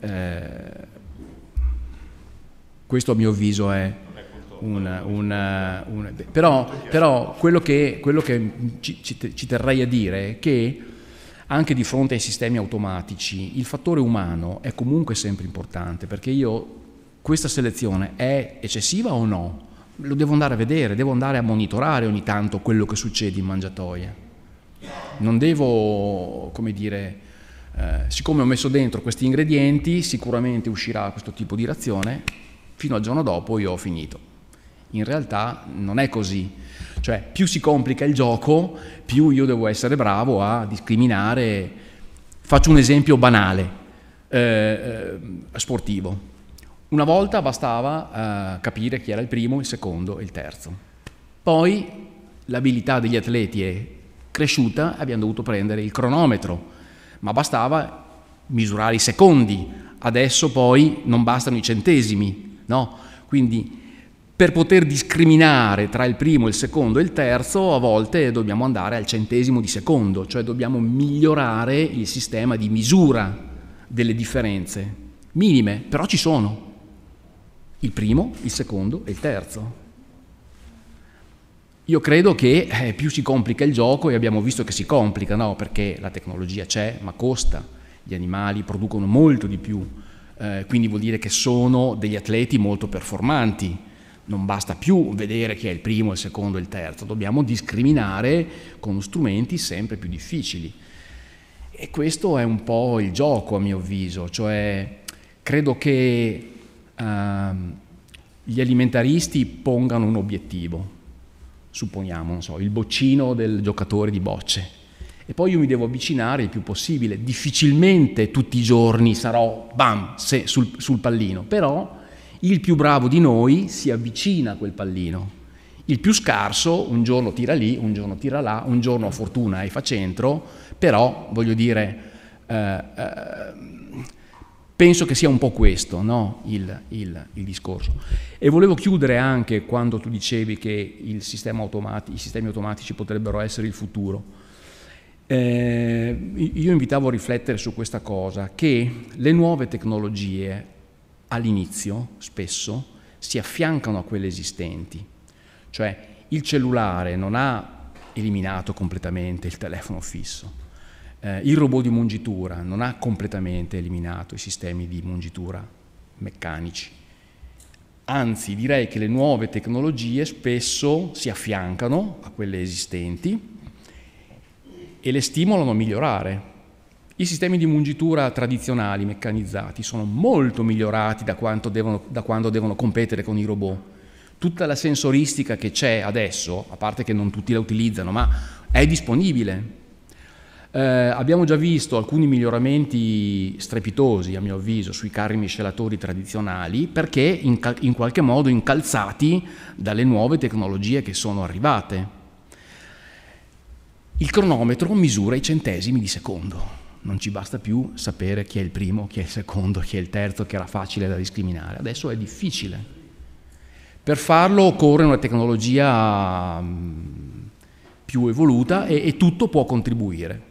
Eh, questo a mio avviso è una... una, una però, però quello che, quello che ci, ci, terrei a dire è che anche di fronte ai sistemi automatici il fattore umano è comunque sempre importante perché io questa selezione è eccessiva o no? Lo devo andare a vedere, devo andare a monitorare ogni tanto quello che succede in mangiatoia. Non devo, come dire, eh, siccome ho messo dentro questi ingredienti sicuramente uscirà questo tipo di reazione, fino al giorno dopo io ho finito. In realtà non è così, cioè più si complica il gioco, più io devo essere bravo a discriminare. Faccio un esempio banale, eh, eh sportivo. Una volta bastava eh, capire chi era il primo, il secondo e il terzo. Poi l'abilità degli atleti è cresciuta, abbiamo dovuto prendere il cronometro ma bastava misurare i secondi, adesso poi non bastano i centesimi, no? Quindi per poter discriminare tra il primo, il secondo e il terzo, a volte dobbiamo andare al centesimo di secondo, cioè dobbiamo migliorare il sistema di misura delle differenze minime, però ci sono il primo, il secondo e il terzo. Io credo che eh, più si complica il gioco e abbiamo visto che si complica, no? perché la tecnologia c'è, ma costa, gli animali producono molto di più, eh, quindi vuol dire che sono degli atleti molto performanti. Non basta più vedere chi è il primo, il secondo e il terzo, dobbiamo discriminare con strumenti sempre più difficili. E questo è un po' il gioco, a mio avviso, cioè credo che ehm, gli alimentaristi pongano un obiettivo supponiamo, non so, il boccino del giocatore di bocce. E poi io mi devo avvicinare il più possibile, difficilmente tutti i giorni sarò bam, se, sul, sul pallino, però il più bravo di noi si avvicina a quel pallino. Il più scarso un giorno tira lì, un giorno tira là, un giorno a fortuna e fa centro, però voglio dire... Eh, eh, Penso che sia un po' questo no? il, il, il, discorso. E volevo chiudere anche quando tu dicevi che automatico, i sistemi automatici potrebbero essere il futuro. Eh, io invitavo a riflettere su questa cosa, che le nuove tecnologie all'inizio spesso si affiancano a quelle esistenti. Cioè il cellulare non ha eliminato completamente il telefono fisso, eh, il robot di mungitura non ha completamente eliminato i sistemi di mungitura meccanici. Anzi, direi che le nuove tecnologie spesso si affiancano a quelle esistenti e le stimolano a migliorare. I sistemi di mungitura tradizionali, meccanizzati, sono molto migliorati da, devono, da quando devono competere con i robot. Tutta la sensoristica che c'è adesso, a parte che non tutti la utilizzano, ma è disponibile eh, abbiamo già visto alcuni miglioramenti strepitosi, a mio avviso, sui carri miscelatori tradizionali, perché in, cal- in qualche modo incalzati dalle nuove tecnologie che sono arrivate. Il cronometro misura i centesimi di secondo. Non ci basta più sapere chi è il primo, chi è il secondo, chi è il terzo, che era facile da discriminare. Adesso è difficile. Per farlo occorre una tecnologia mm, più evoluta e, e tutto può contribuire.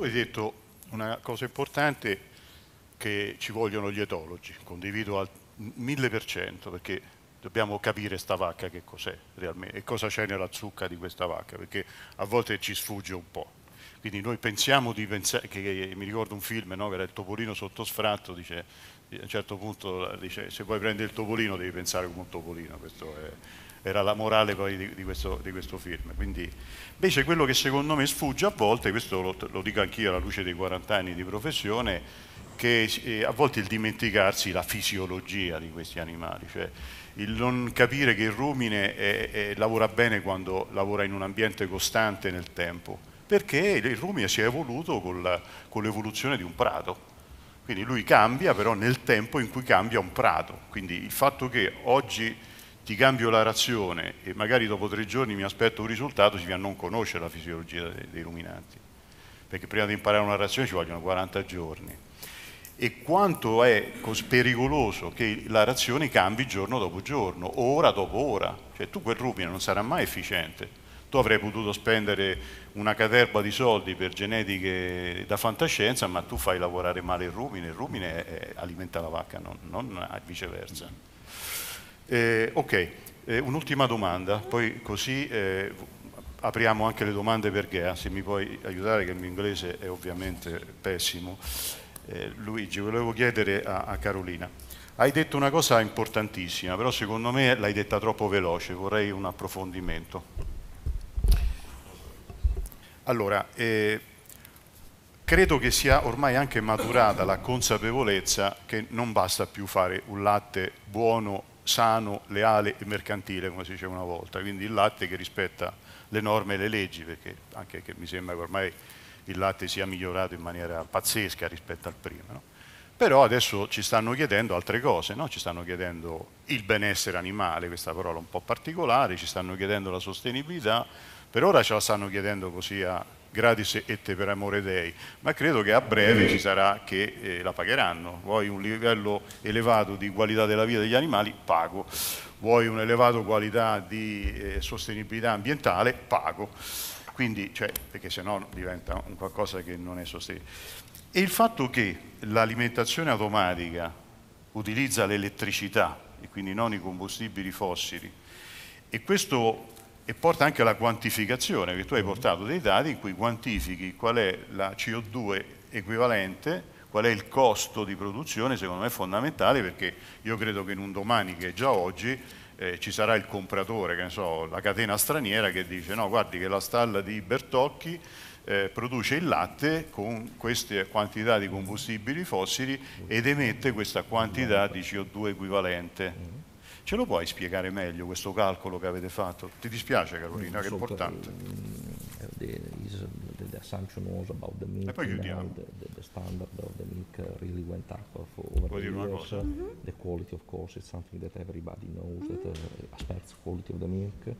Tu hai detto una cosa importante che ci vogliono gli etologi, condivido al mille per cento perché dobbiamo capire sta vacca che cos'è realmente e cosa c'è nella zucca di questa vacca perché a volte ci sfugge un po'. Quindi noi pensiamo di pensare, che mi ricordo un film no, che era il topolino sotto sfratto, dice a un certo punto dice se vuoi prendere il topolino devi pensare come un topolino, questo è, era la morale di, di, questo, di, questo, film. Quindi, invece quello che secondo me sfugge a volte, questo lo, lo dico anch'io alla luce dei 40 anni di professione, che eh, a volte il dimenticarsi la fisiologia di questi animali, cioè il non capire che il rumine è, è, lavora bene quando lavora in un ambiente costante nel tempo, perché il rumine si è evoluto col, con l'evoluzione di un prato. Quindi lui cambia però nel tempo in cui cambia un prato. Quindi il fatto che oggi ti cambio la razione e magari dopo tre giorni mi aspetto un risultato, si a non conoscere la fisiologia dei ruminanti, perché prima di imparare una razione ci vogliono 40 giorni. E quanto è pericoloso che la razione cambi giorno dopo giorno, ora dopo ora. Cioè tu quel rumine non sarà mai efficiente. Tu avrai potuto spendere una caterba di soldi per genetiche da fantascienza, ma tu fai lavorare male il rumine, il rumine alimenta la vacca, non, non viceversa. Eh, ok, eh, un'ultima domanda, poi così eh, apriamo anche le domande per Ghea, se mi puoi aiutare che il mio inglese è ovviamente pessimo. Eh, Luigi, volevo chiedere a, a Carolina, hai detto una cosa importantissima, però secondo me l'hai detta troppo veloce, vorrei un approfondimento. Allora, eh, credo che sia ormai anche maturata la consapevolezza che non basta più fare un latte buono sano, leale e mercantile, come si diceva una volta, quindi il latte che rispetta le norme e le leggi, perché anche che mi sembra che ormai il latte sia migliorato in maniera pazzesca rispetto al prima. No? Però adesso ci stanno chiedendo altre cose, no? ci stanno chiedendo il benessere animale, questa parola un po' particolare, ci stanno chiedendo la sostenibilità, per ora ce la stanno chiedendo così a, Gratis et per amore Dei, ma credo che a breve ci sarà che eh, la pagheranno. Vuoi un livello elevato di qualità della vita degli animali? Pago. Vuoi un'elevata qualità di eh, sostenibilità ambientale? Pago. Quindi, cioè, perché se no diventa un qualcosa che non è sostenibile. E il fatto che l'alimentazione automatica utilizza l'elettricità e quindi non i combustibili fossili, e questo e porta anche alla quantificazione, che tu hai mm-hmm. portato dei dati in cui quantifichi qual è la CO2 equivalente, qual è il costo di produzione, secondo me è fondamentale perché io credo che in un domani che è già oggi eh, ci sarà il compratore, che ne so, la catena straniera che dice no guardi che la stalla di Bertocchi eh, produce il latte con queste quantità di combustibili fossili ed emette questa quantità di CO2 equivalente. Mm-hmm. Ce lo puoi spiegare meglio questo calcolo che avete fatto? Ti dispiace Carolina, no, che è eh, importante. The, assumption was about the milk. E The, the, standard of the milk really went up for over Vuoi dire una cosa? Mm-hmm. The quality of course is something that everybody knows mm-hmm. that uh, affects quality of the milk. Uh,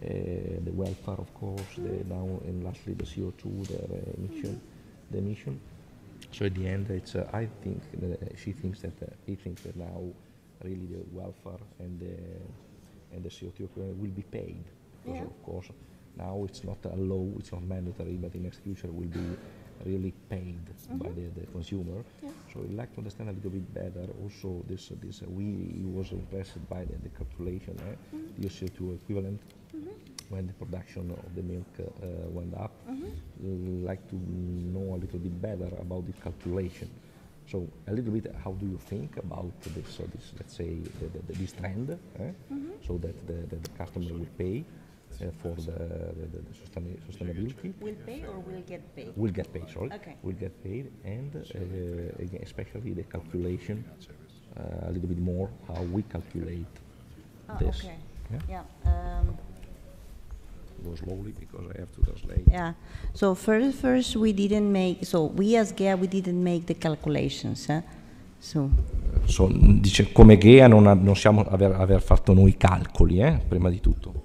eh, the welfare of course, mm-hmm. the down and lastly the CO2, the uh, emission, mm-hmm. the emission. So at the end it's uh, I think that uh, she thinks that uh, he thinks that now really the welfare and the, and the CO2 will be paid. Because yeah. of course, now it's not a law, it's not mandatory, but in next future will be really paid mm-hmm. by the, the consumer. Yeah. So we would like to understand a little bit better also this, uh, this uh, we was impressed by the, the calculation, eh? mm-hmm. the CO2 equivalent mm-hmm. when the production of the milk uh, went up. Mm-hmm. I'd like to know a little bit better about the calculation. So a little bit, how do you think about this? So this, let's say, the, the, this trend, eh? mm -hmm. so that the, the, the customer will pay uh, for the, the, the sustainability. Will pay or will get paid? Will get paid. Sorry. Okay. Will get paid, and uh, again, especially the calculation, uh, a little bit more how we calculate oh, this. Okay. Yeah. yeah um, go slowly because I have to translate. Yeah. So first, first we didn't make. So we as GEA we didn't make the calculations. Eh? So. so. dice come GEA non, ha, non siamo aver, aver, fatto noi i calcoli, eh? prima di tutto.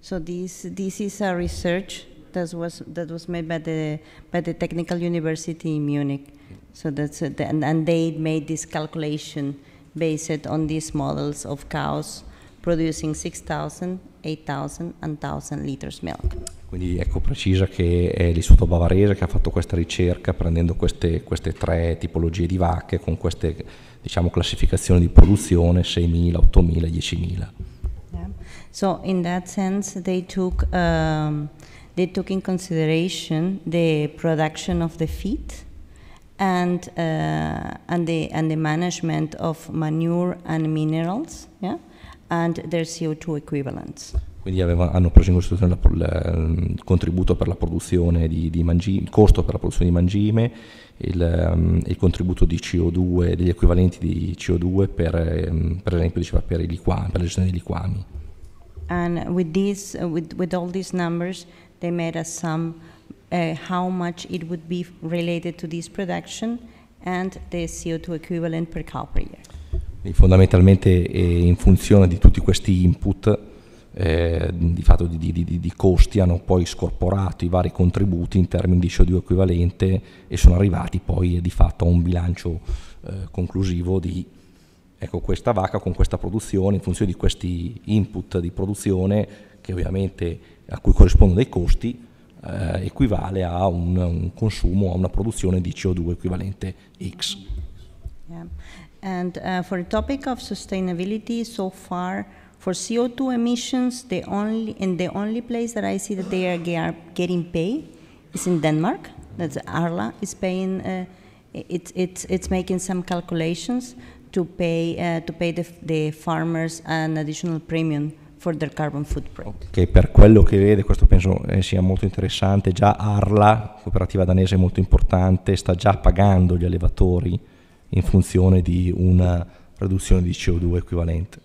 So this this is a research that was that was made by the by the Technical University in Munich. So that's a, and, and they made this calculation based on these models of cows producing 6,000, 8,000 and 1,000 liters milk. Quindi ecco precisa che è l'Istituto Bavarese che ha fatto questa ricerca prendendo queste, queste tre tipologie di vacche con queste diciamo, classificazioni di produzione 6.000, 8.000, 10.000. Yeah. So in that sense they took, um, they took in consideration the production of the feed and, uh, and, the, and the management of manure and minerals. Yeah? and their CO2 equivalents. Quindi aveva, hanno preso in considerazione il contributo per la produzione di, di mangime, il costo per la produzione di mangime, il, um, il contributo CO2, degli equivalenti di CO2 per, um, per esempio diceva, per, liquami, per, la gestione dei liquami. And with, these, uh, with, with all these numbers they made a sum uh, how much it would be related to this production and the CO2 equivalent per cow per year fondamentalmente eh, in funzione di tutti questi input eh, di, fatto di, di, di, costi hanno poi scorporato i vari contributi in termini di CO2 equivalente e sono arrivati poi eh, di fatto a un bilancio eh, conclusivo di ecco, questa vacca con questa produzione in funzione di questi input di produzione che ovviamente a cui corrispondono dei costi eh, equivale a un, un consumo, a una produzione di CO2 equivalente X. Yeah. And uh, for the topic of sustainability, so far for CO2 emissions, the only and the only place that I see that they are, they are getting pay is in Denmark. That's Arla is paying. Uh, it's it's it's making some calculations to pay uh, to pay the, the farmers an additional premium for their carbon footprint. Che per quello che vede, questo penso eh, sia molto interessante, già Arla, cooperativa danese molto importante, sta già pagando gli allevatori in funzione di una riduzione di CO2 equivalente.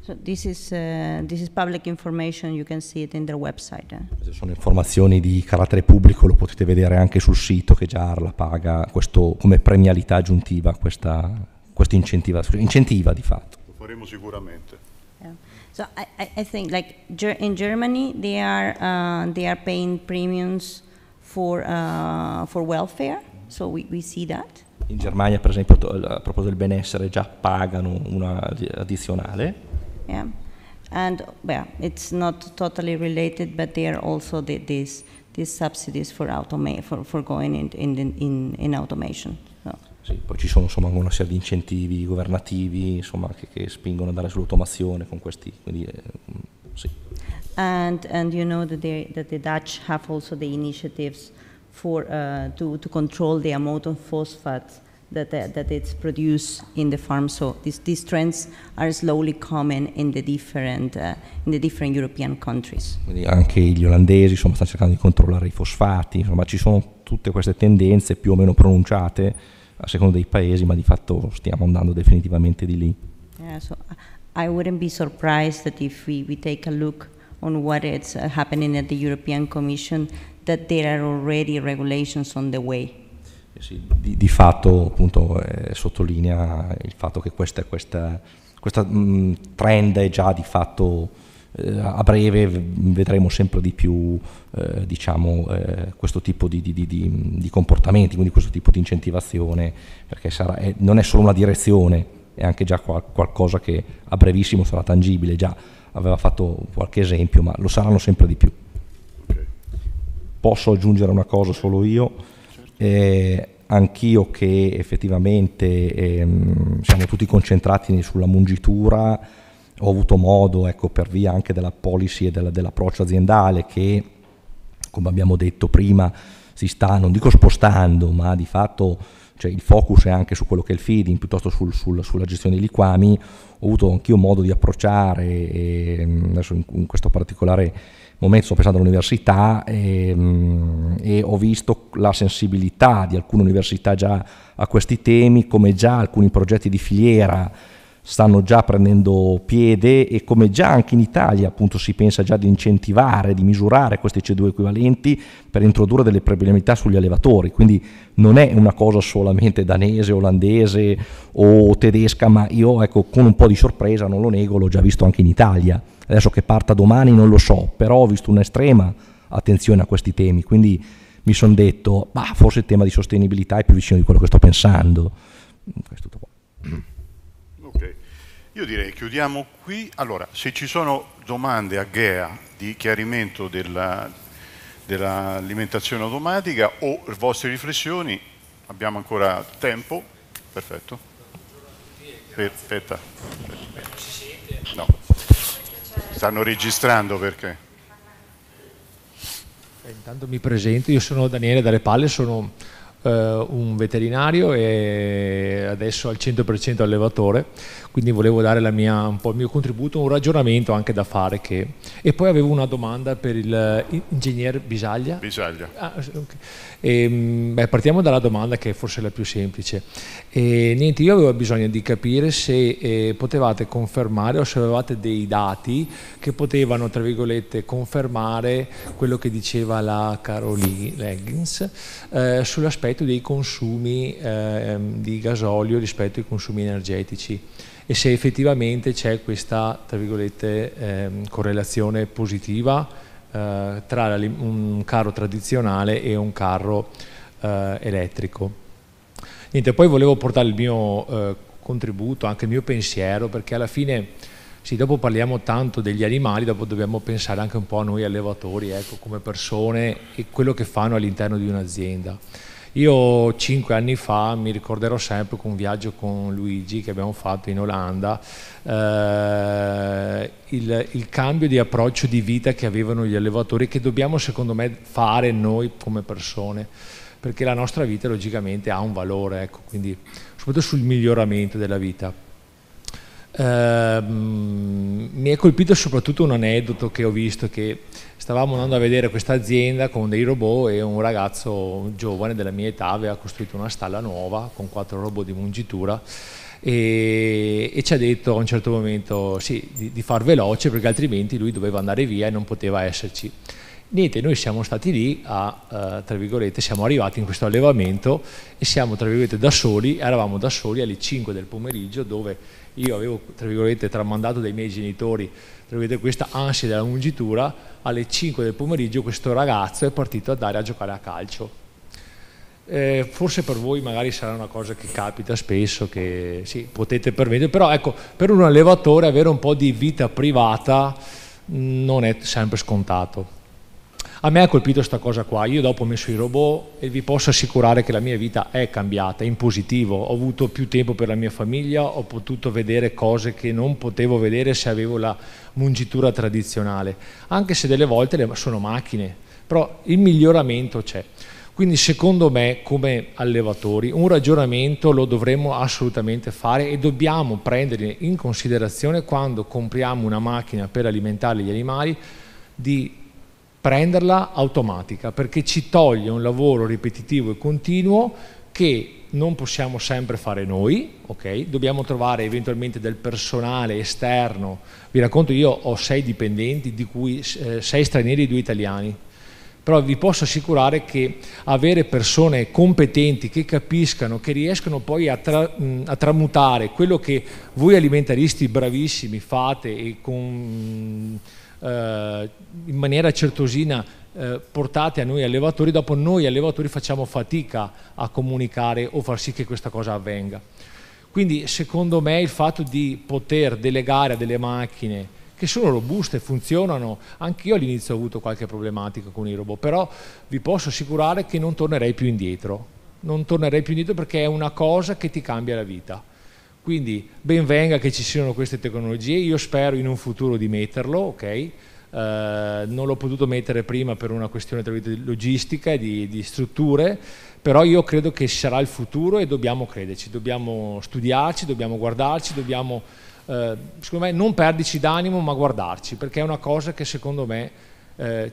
So this is, uh, this is public information, you can see it in their website. Eh? Sono informazioni di carattere pubblico, lo potete vedere anche sul sito che già Arla paga questo, come premialità aggiuntiva questa, questa incentiva, incentiva di fatto. Lo faremo sicuramente. Yeah. So I, I think like in Germany they are, uh, they are paying premiums for, uh, for welfare, so we, we see that in Germania per esempio a proposito del benessere già pagano una addizionale. Yeah. And well, it's not totally related, but there are also the, these, these subsidies for, automa- for, for going in, in, in, in automation. So. Sì, poi ci sono insomma, una serie di incentivi governativi insomma, che, che spingono ad andare sull'automazione con questi. Quindi, eh, sì. And, and you know that, they, that the Dutch have also the initiatives for, uh, to, to control the amount of phosphates that, uh, that it's produced in the farm. So these, these trends are slowly common in the different, uh, in the different European countries. Quindi anche gli olandesi insomma, stanno cercando di controllare i fosfati, insomma ci sono tutte queste tendenze più o meno pronunciate a seconda dei paesi, ma di fatto stiamo andando definitivamente di lì. Yeah, so I wouldn't be surprised that if we, we take a look on what is uh, happening at the European Commission, that there are already regulations on the way. Eh sì, di, di, fatto appunto, eh, sottolinea il fatto che questa, questa, questa mh, mm, trend è già di fatto eh, a breve vedremo sempre di più eh, diciamo, eh, questo tipo di, di, di, comportamenti, quindi questo tipo di incentivazione, perché sarà, è, non è solo una direzione, è anche già qual qualcosa che a brevissimo sarà tangibile, già aveva fatto qualche esempio, ma lo saranno sempre di più posso aggiungere una cosa solo io. Eh, anch'io che effettivamente ehm, siamo tutti concentrati sulla mungitura, ho avuto modo, ecco, per via anche della policy e della, dell'approccio aziendale che, come abbiamo detto prima, si sta, non dico spostando, ma di fatto cioè, il focus è anche su quello che è il feeding, piuttosto sul, sul, sulla gestione dei liquami, ho avuto anch'io modo di approcciare, e, ehm, adesso in, in questo particolare momento sto pensando all'università e, ehm, e, ho visto la sensibilità di alcune università già a questi temi, come già alcuni progetti di filiera stanno già prendendo piede e come già anche in Italia appunto si pensa già di incentivare, di misurare questi CO2 equivalenti per introdurre delle premialità sugli allevatori, quindi non è una cosa solamente danese, olandese o tedesca, ma io ecco con un po' di sorpresa, non lo nego, l'ho già visto anche in Italia. Adesso che parta domani non lo so, però ho visto un'estrema attenzione a questi temi, quindi mi sono detto, bah, forse il tema di sostenibilità è più vicino di quello che sto pensando. Mm, questo qua. Mm. Ok, io direi chiudiamo qui. Allora, se ci sono domande a Ghea di chiarimento della, dell'alimentazione automatica o vostre riflessioni, abbiamo ancora tempo. Perfetto. Perfetta. No. Stanno registrando perché. Eh, intanto mi presento, io sono Daniele Dalle Palle, sono eh, un veterinario e adesso al 100% allevatore, quindi volevo dare mia, un po' il mio contributo, un ragionamento anche da fare. Che... E poi avevo una domanda per il eh, Bisaglia. Bisaglia. Ah, okay. E, ehm, beh, partiamo dalla domanda che è forse la più semplice. E, ehm, niente, io avevo bisogno di capire se eh, potevate confermare o se avevate dei dati che potevano, tra virgolette, confermare quello che diceva la Caroline Leggins eh, sull'aspetto dei consumi eh, ehm, di gasolio rispetto ai consumi energetici e se effettivamente c'è questa, tra virgolette, correlazione positiva eh, tra un carro tradizionale e un carro eh, elettrico. Niente, poi volevo portare il mio eh, contributo, anche il mio pensiero, perché alla fine, sì, dopo parliamo tanto degli animali, dopo dobbiamo pensare anche un po' a noi allevatori, ecco, come persone e quello che fanno all'interno di un'azienda. Io cinque anni fa mi ricorderò sempre con un viaggio con Luigi che abbiamo fatto in Olanda, eh, il, il, cambio di approccio di vita che avevano gli allevatori che dobbiamo secondo me fare noi come persone, perché la nostra vita logicamente ha un valore, ecco, quindi soprattutto sul miglioramento della vita. Ehm, mi è colpito soprattutto un aneddoto che ho visto che stavamo andando a vedere questa azienda con dei robot e un ragazzo un giovane della mia età aveva costruito una stalla nuova con quattro robot di mungitura e, e ci ha detto a un certo momento sì, di, di far veloce perché altrimenti lui doveva andare via e non poteva esserci. Niente, noi siamo stati lì, a, eh, tra virgolette, siamo arrivati in questo allevamento e siamo, tra virgolette, da soli, eravamo da soli alle 5 del pomeriggio dove io avevo tra virgolette tramandato dai miei genitori questa ansia della mungitura, alle 5 del pomeriggio questo ragazzo è partito ad andare a giocare a calcio. Eh, forse per voi magari sarà una cosa che capita spesso, che sì, potete permettere, però ecco, per un allevatore avere un po' di vita privata mm, non è sempre scontato. A me ha colpito questa cosa qua, io dopo ho messo i robot e vi posso assicurare che la mia vita è cambiata, in positivo, ho avuto più tempo per la mia famiglia, ho potuto vedere cose che non potevo vedere se avevo la mungitura tradizionale, anche se delle volte sono macchine, però il miglioramento c'è. Quindi secondo me come allevatori un ragionamento lo dovremmo assolutamente fare e dobbiamo prendere in considerazione quando compriamo una macchina per alimentare gli animali di prenderla automatica perché ci toglie un lavoro ripetitivo e continuo che non possiamo sempre fare noi, ok? dobbiamo trovare eventualmente del personale esterno. Vi racconto, io ho sei dipendenti, di cui eh, sei stranieri e due italiani, però vi posso assicurare che avere persone competenti che capiscano, che riescono poi a, tra, a, tramutare quello che voi alimentaristi bravissimi fate e con eh, in maniera certosina eh, portate a noi allevatori, dopo noi allevatori facciamo fatica a comunicare o far sì che questa cosa avvenga. Quindi secondo me il fatto di poter delegare a delle macchine che sono robuste, funzionano, anche io all'inizio ho avuto qualche problematica con i robot, però vi posso assicurare che non tornerei più indietro, non tornerei più indietro perché è una cosa che ti cambia la vita. Quindi ben venga che ci siano queste tecnologie, io spero in un futuro di metterlo, okay? uh, non l'ho potuto mettere prima per una questione di logistica e di, di strutture, però io credo che sarà il futuro e dobbiamo crederci, dobbiamo studiarci, dobbiamo guardarci, dobbiamo eh, secondo me non perdici d'animo ma guardarci perché è una cosa che secondo me eh,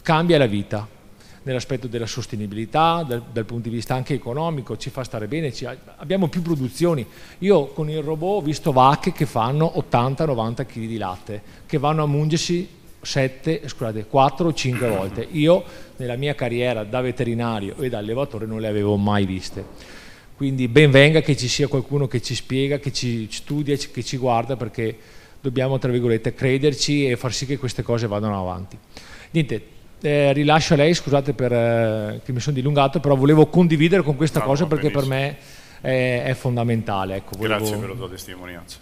cambia la vita nell'aspetto della sostenibilità, dal, dal, punto di vista anche economico, ci fa stare bene, ci, abbiamo più produzioni. Io con il robot ho visto vacche che fanno 80-90 kg di latte, che vanno a mungersi 7, scusate, 4 o 5 volte. Io nella mia carriera da veterinario e da allevatore non le avevo mai viste. Quindi ben venga che ci sia qualcuno che ci spiega, che ci studia, che ci guarda perché dobbiamo, tra virgolette, crederci e far sì che queste cose vadano avanti. Niente, eh, rilascio a lei, scusate per, eh, che mi sono dilungato, però volevo condividere con questa no, cosa perché benissimo. per me è, è fondamentale. Ecco, volevo... Grazie per la tua testimonianza.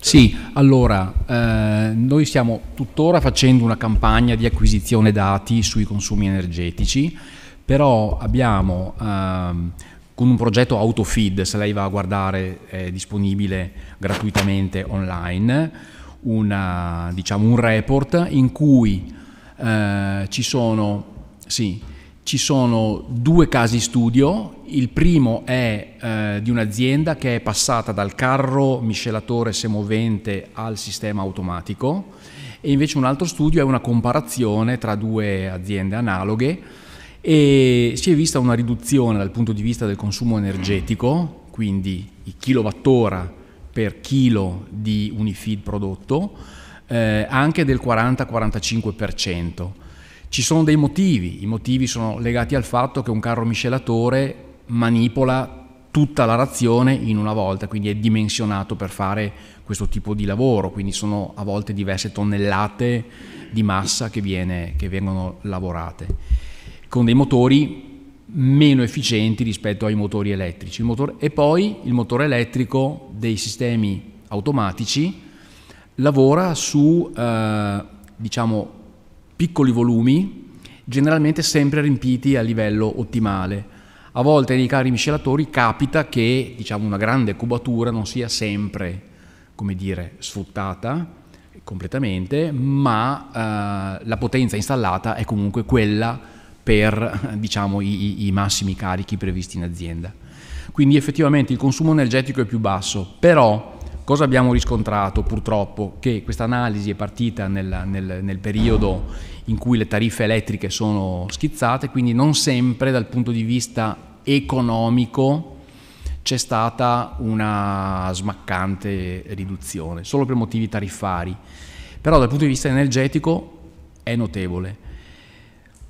Sì, allora, eh, noi stiamo tuttora facendo una campagna di acquisizione dati sui consumi energetici, però abbiamo ehm, con un progetto AutoFeed, se lei va a guardare, è disponibile gratuitamente online, una, diciamo, un report in cui eh, ci, sono, sì, ci sono due casi studio, il primo è eh, di un'azienda che è passata dal carro miscelatore semovente al sistema automatico e invece un altro studio è una comparazione tra due aziende analoghe e si è vista una riduzione dal punto di vista del consumo energetico, quindi i kilowattora per chilo di Unifeed prodotto, eh, anche del 40-45%. Ci sono dei motivi, i motivi sono legati al fatto che un carro miscelatore manipola tutta la razione in una volta, quindi è dimensionato per fare questo tipo di lavoro, quindi sono a volte diverse tonnellate di massa che, viene, che vengono lavorate, con dei motori meno efficienti rispetto ai motori elettrici. Motore, e poi il motore elettrico dei sistemi automatici lavora su eh, diciamo, piccoli volumi, generalmente sempre riempiti a livello ottimale. A volte nei cari miscelatori capita che diciamo, una grande cubatura non sia sempre come dire, sfruttata completamente, ma eh, la potenza installata è comunque quella per <laughs> diciamo, i, i massimi carichi previsti in azienda. Quindi effettivamente il consumo energetico è più basso, però Cosa abbiamo riscontrato purtroppo? Che questa analisi è partita nel, nel, nel periodo in cui le tariffe elettriche sono schizzate, quindi non sempre dal punto di vista economico c'è stata una smaccante riduzione, solo per motivi tariffari, però dal punto di vista energetico è notevole.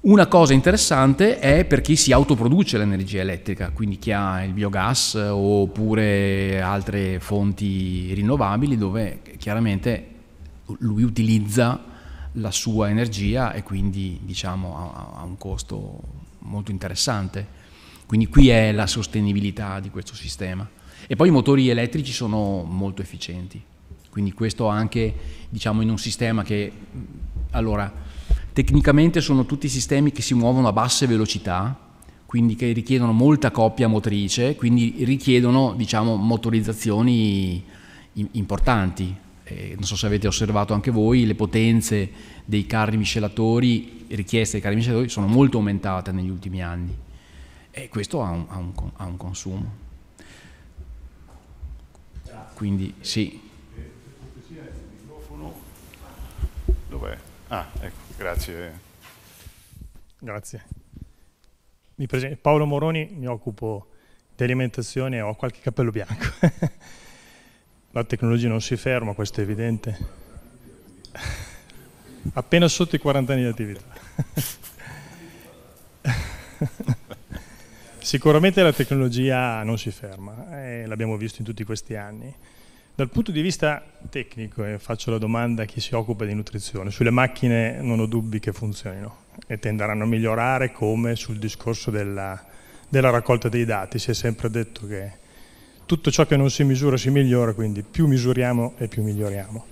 Una cosa interessante è per chi si autoproduce l'energia elettrica, quindi chi ha il biogas oppure altre fonti rinnovabili dove chiaramente lui utilizza la sua energia e quindi diciamo ha un costo molto interessante. Quindi qui è la sostenibilità di questo sistema. E poi i motori elettrici sono molto efficienti. Quindi questo anche diciamo in un sistema che allora Tecnicamente sono tutti sistemi che si muovono a basse velocità, quindi che richiedono molta coppia motrice, quindi richiedono diciamo, motorizzazioni importanti. non so se avete osservato anche voi, le potenze dei carri miscelatori, richieste dei carri miscelatori, sono molto aumentate negli ultimi anni e questo ha un, ha un, ha un consumo. Quindi sì. Eh, Dov'è? Ah, ecco. Grazie. Grazie. Paolo Moroni, mi occupo di alimentazione e ho qualche cappello bianco. <laughs> La tecnologia non si ferma, questo è evidente. <laughs> Appena sotto i 40 anni di attività. <laughs> Sicuramente la tecnologia non si ferma, eh, l'abbiamo visto in tutti questi anni. Dal punto di vista tecnico, e eh, faccio la domanda a chi si occupa di nutrizione, sulle macchine non ho dubbi che funzionino e tenderanno a migliorare come sul discorso della, della raccolta dei dati. Si è sempre detto che tutto ciò che non si misura si migliora, quindi più misuriamo e più miglioriamo.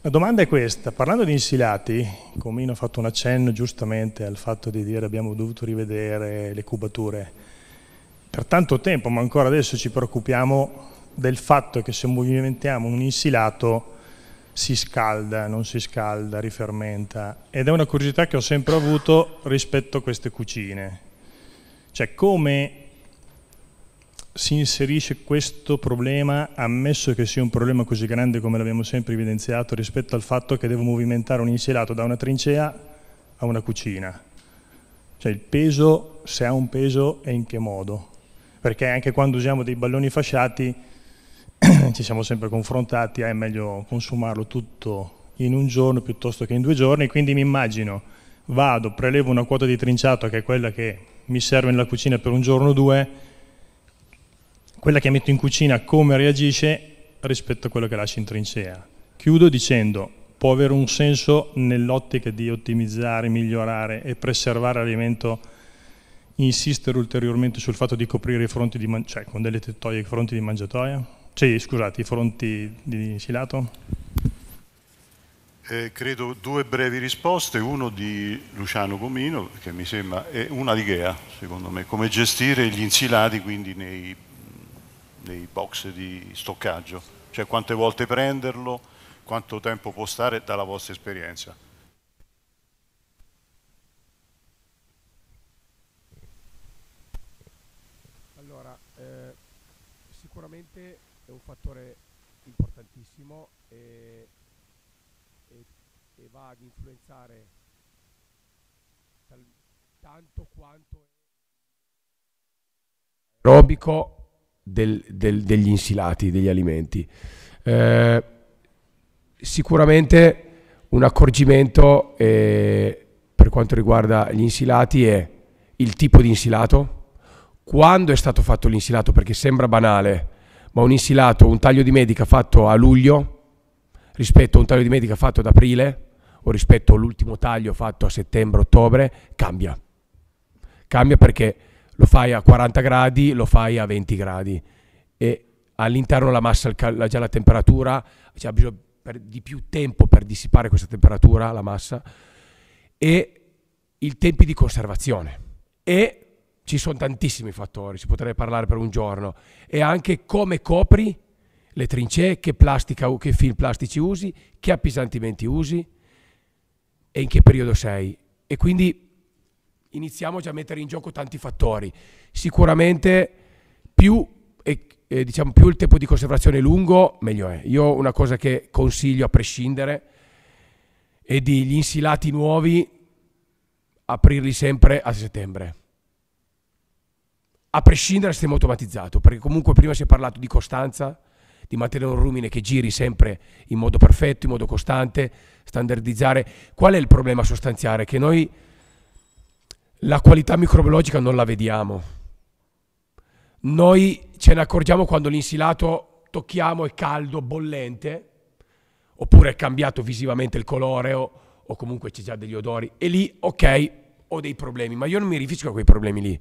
La domanda è questa, parlando di insilati, Comino ha fatto un accenno giustamente al fatto di dire abbiamo dovuto rivedere le cubature per tanto tempo, ma ancora adesso ci preoccupiamo del fatto che se movimentiamo un insilato si scalda, non si scalda, rifermenta. Ed è una curiosità che ho sempre avuto rispetto a queste cucine. Cioè come si inserisce questo problema, ammesso che sia un problema così grande come l'abbiamo sempre evidenziato, rispetto al fatto che devo movimentare un insilato da una trincea a una cucina. Cioè il peso, se ha un peso e in che modo. Perché anche quando usiamo dei balloni fasciati <clears throat> ci siamo sempre confrontati, è meglio consumarlo tutto in un giorno piuttosto che in due giorni, quindi mi immagino, vado, prelevo una quota di trinciato che è quella che mi serve nella cucina per un giorno o due, quella che metto in cucina come reagisce rispetto a quello che lascio in trincea. Chiudo dicendo, può avere un senso nell'ottica di ottimizzare, migliorare e preservare l'alimento, insistere ulteriormente sul fatto di coprire i fronti di man- cioè con delle tettoie i fronti di mangiatoia? Sì, scusate, i fronti di Silato. Eh, credo due brevi risposte, uno di Luciano Comino, che mi sembra, e una di Ghea, secondo me, come gestire gli insilati quindi nei, nei box di stoccaggio, cioè quante volte prenderlo, quanto tempo può stare dalla vostra esperienza. fattore importantissimo e, e, e va ad influenzare tal, tanto quanto aerobico del, del, degli insilati, degli alimenti. Eh, sicuramente un accorgimento eh, per quanto riguarda gli insilati è il tipo di insilato, quando è stato fatto l'insilato, perché sembra banale, ma un insilato, un taglio di medica fatto a luglio rispetto a un taglio di medica fatto ad aprile o rispetto all'ultimo taglio fatto a settembre-ottobre cambia. Cambia perché lo fai a 40 gradi, lo fai a 20 gradi e all'interno la massa, già la temperatura, c'è ha bisogno di più tempo per dissipare questa temperatura, la massa, e i tempi di conservazione. E ci sono tantissimi fattori, si potrebbe parlare per un giorno, e anche come copri le trincee, che, plastica, che film plastici usi, che appesantimenti usi e in che periodo sei. E quindi iniziamo già a mettere in gioco tanti fattori. Sicuramente più, e, e diciamo, più il tempo di conservazione è lungo, meglio è. Io una cosa che consiglio a prescindere è di gli insilati nuovi aprirli sempre a settembre a prescindere dal sistema automatizzato, perché comunque prima si è parlato di costanza, di mantenere un rumine che giri sempre in modo perfetto, in modo costante, standardizzare. Qual è il problema sostanziale? Che noi la qualità microbiologica non la vediamo. Noi ce ne accorgiamo quando l'insilato tocchiamo è caldo, bollente, oppure è cambiato visivamente il colore o, o comunque c'è già degli odori. E lì, ok, ho dei problemi, ma io non mi rifisco a quei problemi lì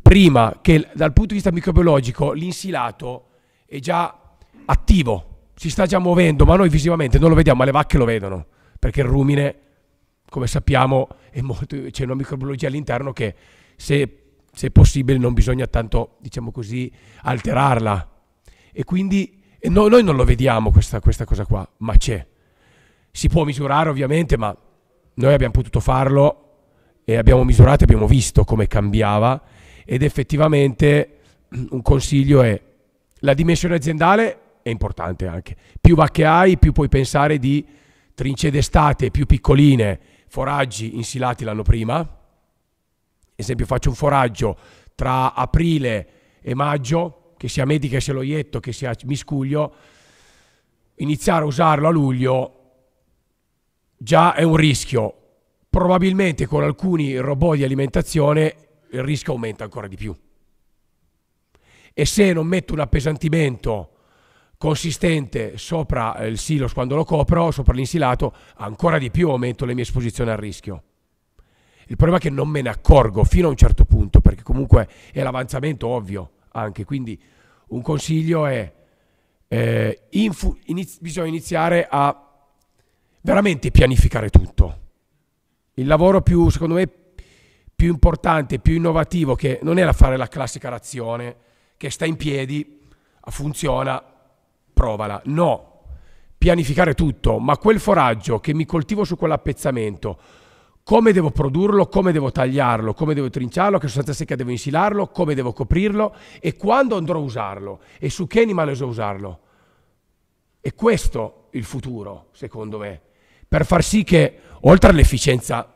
prima che dal punto di vista microbiologico l'insilato è già attivo, si sta già muovendo, ma noi visivamente non lo vediamo, ma le vacche lo vedono, perché il rumine, come sappiamo, molto, c'è una microbiologia all'interno che se, se, possibile non bisogna tanto, diciamo così, alterarla. E quindi e no, noi non lo vediamo questa, questa cosa qua, ma c'è. Si può misurare ovviamente, ma noi abbiamo potuto farlo e abbiamo misurato e abbiamo visto come cambiava ed effettivamente mm, un consiglio è la dimensione aziendale è importante anche. Più vacche hai, più puoi pensare di trince d'estate più piccoline, foraggi insilati l'anno prima. Esempio faccio un foraggio tra aprile e maggio, che sia medica, che sia loietto, che sia miscuglio, iniziare a usarlo a luglio già è un rischio. Probabilmente con alcuni robot di alimentazione il rischio aumenta ancora di più. E se non metto un appesantimento consistente sopra eh, il silos quando lo copro, sopra l'insilato, ancora di più aumento le mie esposizioni al rischio. Il problema è che non me ne accorgo fino a un certo punto, perché comunque è l'avanzamento ovvio anche. Quindi un consiglio è eh, infu- iniz- bisogna iniziare a veramente pianificare tutto. Il lavoro più, secondo me, più importante, più innovativo, che non era fare la classica razione, che sta in piedi, funziona, provala. No, pianificare tutto, ma quel foraggio che mi coltivo su quell'appezzamento, come devo produrlo, come devo tagliarlo, come devo trinciarlo, che sostanza secca devo insilarlo, come devo coprirlo e quando andrò a usarlo e su che animale uso usarlo. E questo il futuro, secondo me, per far sì che, oltre all'efficienza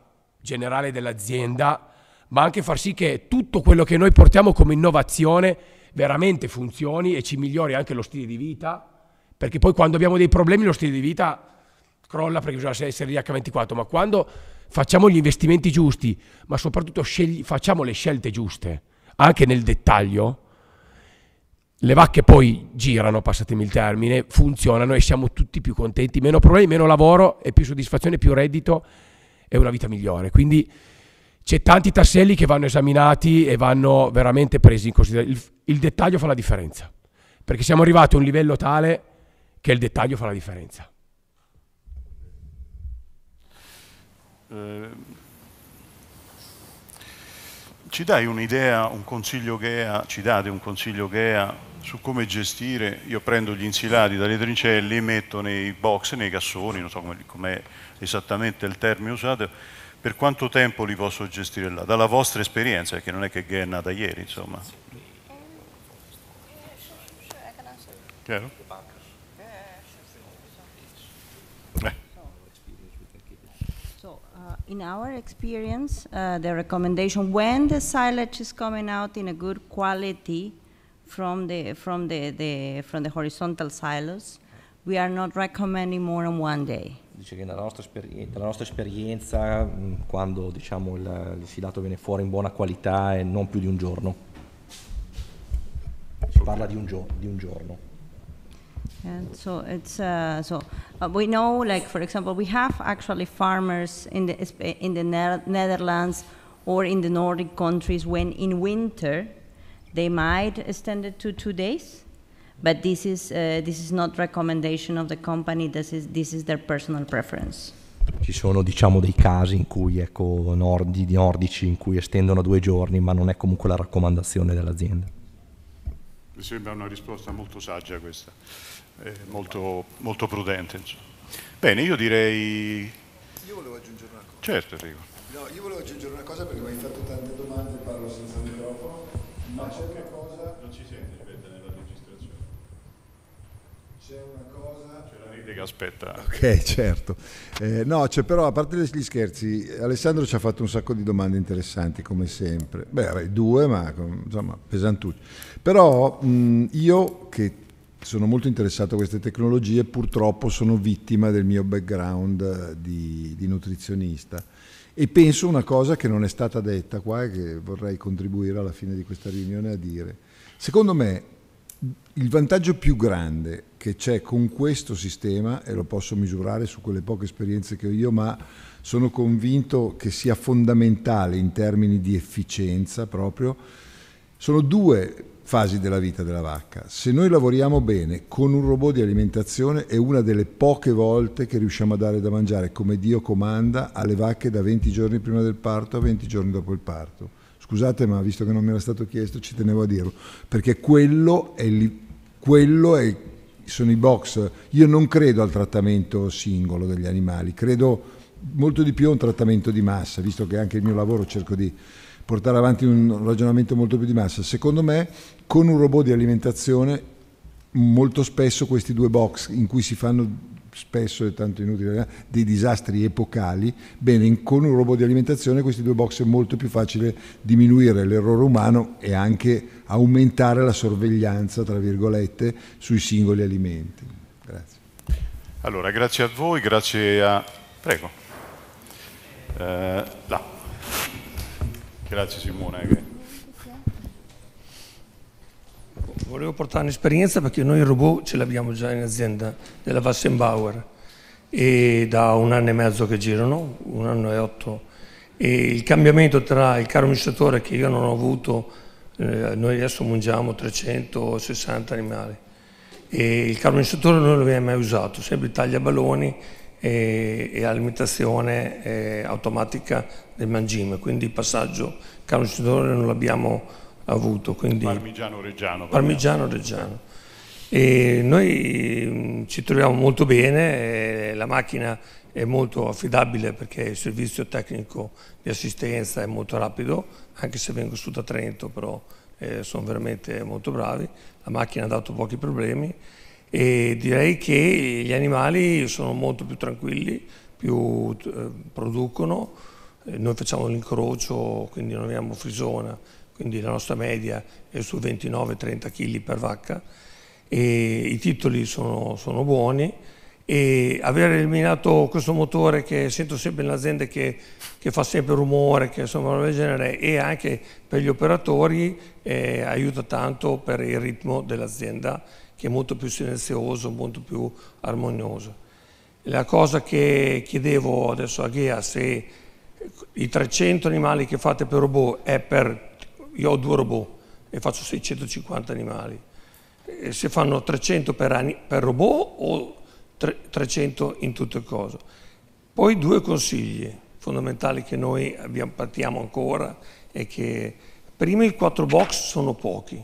generale dell'azienda, ma anche far sì che tutto quello che noi portiamo come innovazione veramente funzioni e ci migliori anche lo stile di vita, perché poi quando abbiamo dei problemi lo stile di vita crolla perché bisogna essere di H24, ma quando facciamo gli investimenti giusti, ma soprattutto scegli, facciamo le scelte giuste, anche nel dettaglio, le vacche poi girano, passatemi il termine, funzionano e siamo tutti più contenti, meno problemi, meno lavoro e più soddisfazione, più reddito e una vita migliore. Quindi c'è tanti tasselli che vanno esaminati e vanno veramente presi in considerazione. Il, il, dettaglio fa la differenza, perché siamo arrivati a un livello tale che il dettaglio fa la differenza. Eh, ci dai un'idea, un consiglio GEA, ci date un consiglio GEA su come gestire, io prendo gli insilati dalle trincelle, li metto nei box, nei cassoni, non so come, come esattamente il termine usato, per quanto tempo li posso gestire là? Dalla vostra esperienza, che non è che è nata ieri, insomma. Chiaro? Eh. So, uh, in our experience, uh, the recommendation when the silage is coming out in a good quality from the from the, the from the horizontal silos, we are not recommending more than one day dice che dalla nostra, esperienza, dalla nostra esperienza quando diciamo, il, il filato viene fuori in buona qualità è non più di un giorno. Si parla di un, gio- di un giorno. And so it's uh, so uh, we know, like for example, we have actually farmers in the in the Netherlands or in the Nordic countries when in winter they might extend it to two days But this is, uh, this is not recommendation of the company, this is, this is their personal preference. Ci sono diciamo dei casi in cui ecco nordi, nordici in cui estendono due giorni ma non è comunque la raccomandazione dell'azienda. Mi sembra una risposta molto saggia questa, eh, molto, molto, prudente. Insomma. Bene, io direi... Io volevo aggiungere una cosa. Certo, prego. No, io volevo aggiungere una cosa perché mi hai fatto tante domande, e parlo senza microfono, ma cerco quindi che aspetta. Ok, certo. Eh, no, cioè, però a parte gli scherzi, Alessandro ci ha fatto un sacco di domande interessanti come sempre. Beh, due, ma insomma, pesantucci. Però mh, io che sono molto interessato a queste tecnologie, purtroppo sono vittima del mio background eh, di, di nutrizionista e penso una cosa che non è stata detta qua e che vorrei contribuire alla fine di questa riunione a dire. Secondo me il vantaggio più grande che c'è con questo sistema, e lo posso misurare su quelle poche esperienze che ho io, ma sono convinto che sia fondamentale in termini di efficienza proprio, sono due fasi della vita della vacca. Se noi lavoriamo bene con un robot di alimentazione è una delle poche volte che riusciamo a dare da mangiare come Dio comanda alle vacche da 20 giorni prima del parto a 20 giorni dopo il parto. Scusate ma visto che non mi era stato chiesto ci tenevo a dirlo, perché quello è, quello è sono i box. Io non credo al trattamento singolo degli animali, credo molto di più a un trattamento di massa, visto che anche il mio lavoro cerco di portare avanti un ragionamento molto più di massa. Secondo me, con un robot di alimentazione, molto spesso questi due box in cui si fanno spesso è tanto inutile, eh, dei disastri epocali, bene, con un robot di alimentazione questi due box è molto più facile diminuire l'errore umano e anche aumentare la sorveglianza, tra virgolette, sui singoli alimenti. Grazie. Allora, grazie a voi, grazie a... Prego. Eh, là. Grazie Simone. Volevo portare un'esperienza perché noi il robot ce l'abbiamo già in azienda della Wassenbauer e da un anno e mezzo che girano, un anno e otto. E il cambiamento tra il caro amministratore che io non ho avuto eh, noi adesso mangiamo 360 animali e il carbonizzatore non l'abbiamo mai usato, sempre taglia balloni e, e alimentazione eh, automatica del mangime, quindi il passaggio carbonizzatore non l'abbiamo avuto. Quindi, parmigiano reggiano. Parmigiano reggiano. E noi mm, ci troviamo molto bene, eh, la macchina è molto affidabile perché il servizio tecnico di assistenza è molto rapido, anche se vengo su da Trento però eh, sono veramente molto bravi, la macchina ha dato pochi problemi e direi che gli animali sono molto più tranquilli, più eh, producono, eh, noi facciamo l'incrocio, quindi non abbiamo frisona, quindi la nostra media è su 29-30 kg per vacca e i titoli sono, sono buoni e aver eliminato questo motore che sento sempre in azienda che, che, fa sempre rumore, che insomma del genere, e anche per gli operatori eh, aiuta tanto per il ritmo dell'azienda che è molto più silenzioso, molto più armonioso. La cosa che chiedevo adesso a Ghea, se i 300 animali che fate per robot è per... io ho due robot e faccio 650 animali, e eh, se fanno 300 per, per robot o 300 in tutto il coso. Poi due consigli fondamentali che noi abbiamo, partiamo ancora è che prima i quattro box sono pochi,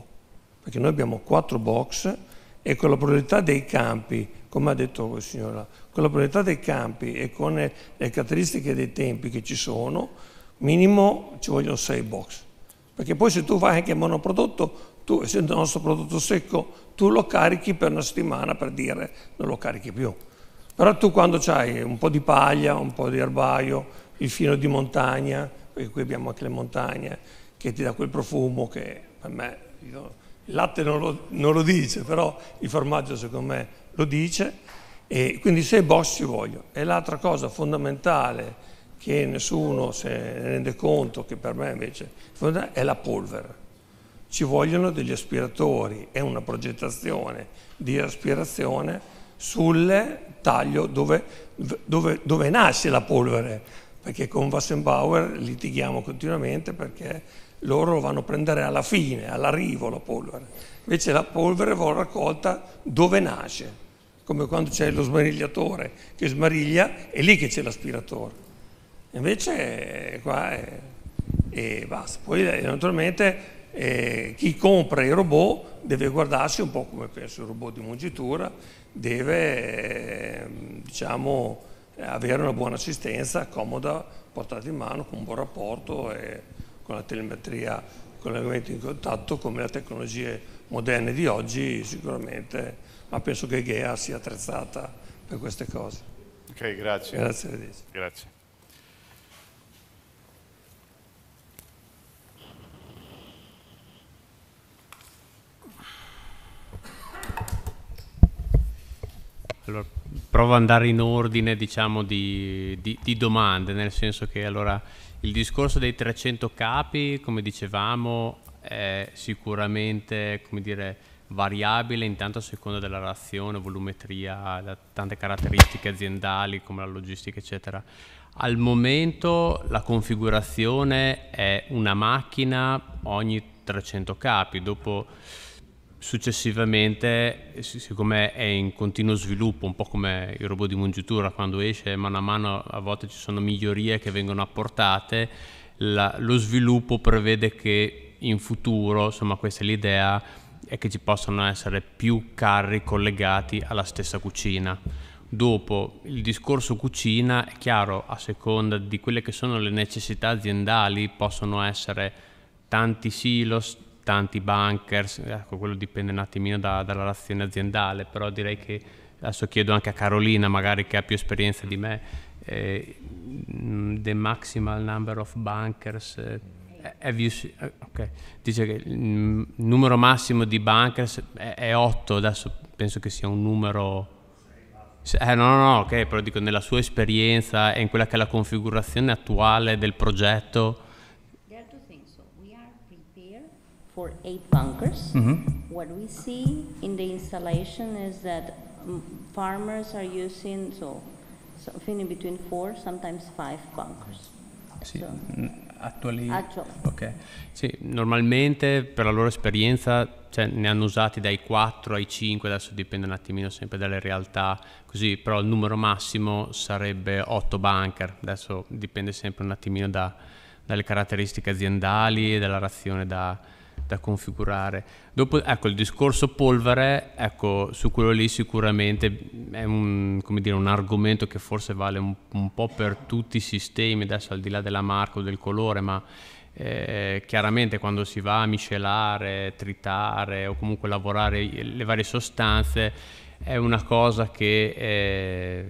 perché noi abbiamo quattro box e con la probabilità dei campi, come ha detto il signore, con la probabilità dei campi e con le caratteristiche dei tempi che ci sono, minimo ci vogliono sei box. Perché poi se tu vai anche a monoprodotto, tu essendo il nostro prodotto secco tu lo carichi per una settimana per dire non lo carichi più. Però tu quando hai un po' di paglia, un po' di erbaio, il fino di montagna, perché qui abbiamo anche le montagne, che ti dà quel profumo che per me, il latte non lo, non lo dice, però il formaggio secondo me lo dice, e quindi se Bosch voglio. E l'altra cosa fondamentale che nessuno se ne rende conto, che per me invece è la polvere ci vogliono degli aspiratori e una progettazione di aspirazione sul taglio dove, dove, dove nasce la polvere, perché con Wassenbauer litighiamo continuamente perché loro vanno a prendere alla fine, all'arrivo la polvere, invece la polvere va raccolta dove nasce, come quando c'è lo smarigliatore che smariglia, è lì che c'è l'aspiratore. Invece qua è, e basta. Poi eh, naturalmente eh, chi compra i robot deve guardarsi un po' come penso il robot di mungitura, deve eh, diciamo, avere una buona assistenza, comoda, portata in mano, con un buon rapporto e con la telemetria, con l'elemento in contatto, come le tecnologie moderne di oggi sicuramente, ma penso che Gea sia attrezzata per queste cose. Ok, grazie. Grazie. grazie. Allora, provo ad andare in ordine diciamo, di, di, di, domande, nel senso che allora, il discorso dei 300 capi, come dicevamo, è sicuramente come dire, variabile intanto a seconda della razione, volumetria, da tante caratteristiche aziendali come la logistica, eccetera. Al momento la configurazione è una macchina ogni 300 capi, dopo Successivamente, eh, siccome è in continuo sviluppo, un po' come il robot di mungitura, quando esce mano a mano a volte ci sono migliorie che vengono apportate, la, lo sviluppo prevede che in futuro, insomma questa è l'idea, è che ci possano essere più carri collegati alla stessa cucina. Dopo il discorso cucina è chiaro, a seconda di quelle che sono le necessità aziendali, possono essere tanti silos, tanti bankers, ecco, quello dipende un attimino da, dalla razione aziendale, però direi che adesso chiedo anche a Carolina, magari che ha più esperienza di me, eh, the maximal number of bankers. Eh, see, eh, okay. Dice che il numero massimo di bankers è, è 8, adesso penso che sia un numero... Eh, no, no, ok, però dico nella sua esperienza e in quella che è la configurazione attuale del progetto, for eight bunkers. Mhm. What we see in the installation is that mm, farmers are using so something in between four, sometimes five bunkers. Sì, So- mm, attuali- Attual. ok. Sì, normalmente per la loro esperienza cioè, ne hanno usati dai 4 ai 5, adesso dipende un attimino sempre dalle realtà, così però il numero massimo sarebbe 8 bunker, adesso dipende sempre un attimino da- dalle caratteristiche aziendali e dalla razione da, da configurare. Dopo, ecco, il discorso polvere, ecco, su quello lì sicuramente è un, dire, un argomento che forse vale un, un, po' per tutti i sistemi, adesso al di là della marca o del colore, ma eh, chiaramente quando si va a miscelare, tritare o comunque lavorare le varie sostanze, è una cosa che è, eh,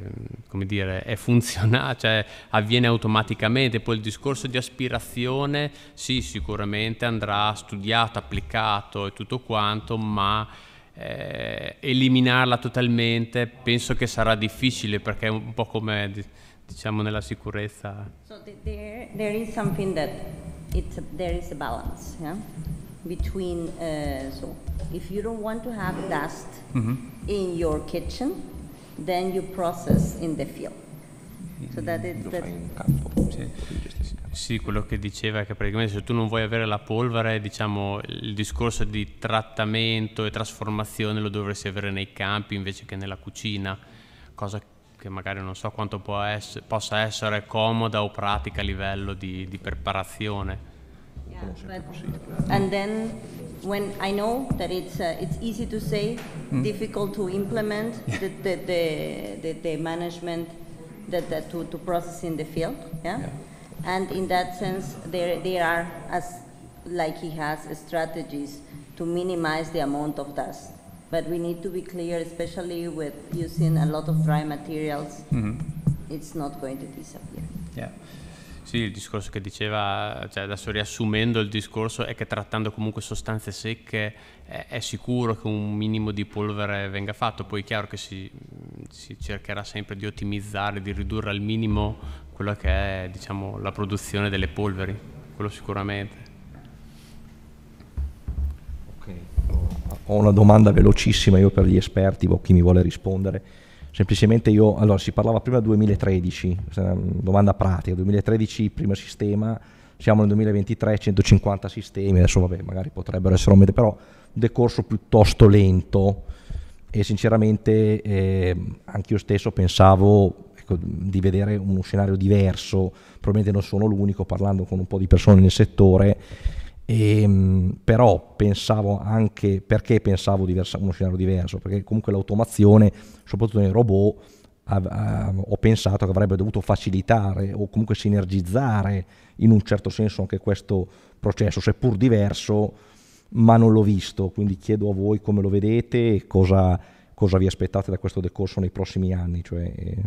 come dire, è funzionale, <laughs> cioè avviene automaticamente, poi il discorso di aspirazione sì sicuramente andrà studiato, applicato e tutto quanto, ma eh, eliminarla totalmente penso che sarà difficile perché è un po' come diciamo nella sicurezza. So there, there is something that it's, there is a balance yeah? between uh, so If you don't want to have dust mm-hmm. in your kitchen, then you process in the field. So that it, that sì. sì. quello che diceva è che praticamente se tu non vuoi avere la polvere, diciamo, il discorso di trattamento e trasformazione lo dovresti avere nei campi invece che nella cucina, cosa che magari non so quanto essere, possa essere comoda o pratica a livello di, di preparazione. but, and then when I know that it's uh, it's easy to say, hmm? difficult to implement the, the, the, the, the management that, that to, to process in the field, yeah? Yeah. And in that sense, there there are as like he has strategies to minimize the amount of dust. But we need to be clear, especially with using a lot of dry materials, Mhm. it's not going to disappear. yeah. Sì, il discorso che diceva, cioè adesso riassumendo il discorso, è che trattando comunque sostanze secche è, è sicuro che un minimo di polvere venga fatto, poi è chiaro che si, si cercherà sempre di ottimizzare, di ridurre al minimo quella che è diciamo, la produzione delle polveri, quello sicuramente. Okay. Ho una domanda velocissima io per gli esperti, chi mi vuole rispondere semplicemente io, allora si parlava prima del 2013, domanda pratica, 2013 primo sistema, siamo nel 2023, 150 sistemi, adesso vabbè magari potrebbero essere aumenti, però un decorso piuttosto lento e sinceramente eh, anche io stesso pensavo ecco, di vedere uno scenario diverso, probabilmente non sono l'unico parlando con un po' di persone nel settore e, ehm, però pensavo anche perché pensavo diversa, uno scenario diverso, perché comunque l'automazione, soprattutto nei robot, av- av- ho pensato che avrebbe dovuto facilitare o comunque sinergizzare in un certo senso anche questo processo, seppur diverso, ma non l'ho visto. Quindi chiedo a voi come lo vedete e cosa, cosa vi aspettate da questo decorso nei prossimi anni. Cioè, eh.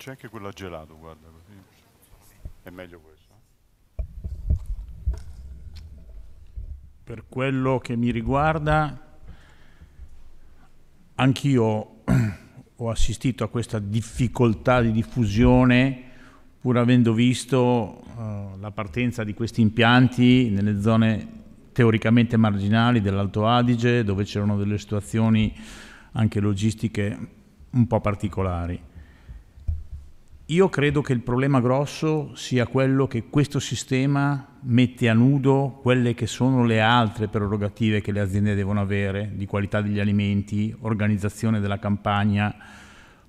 C'è anche quella gelato, guarda è meglio questo. Per quello che mi riguarda, anch'io ho assistito a questa difficoltà di diffusione pur avendo visto uh, la partenza di questi impianti nelle zone teoricamente marginali dell'Alto Adige, dove c'erano delle situazioni anche logistiche un po' particolari. Io credo che il problema grosso sia quello che questo sistema mette a nudo quelle che sono le altre prerogative che le aziende devono avere di qualità degli alimenti, organizzazione della campagna,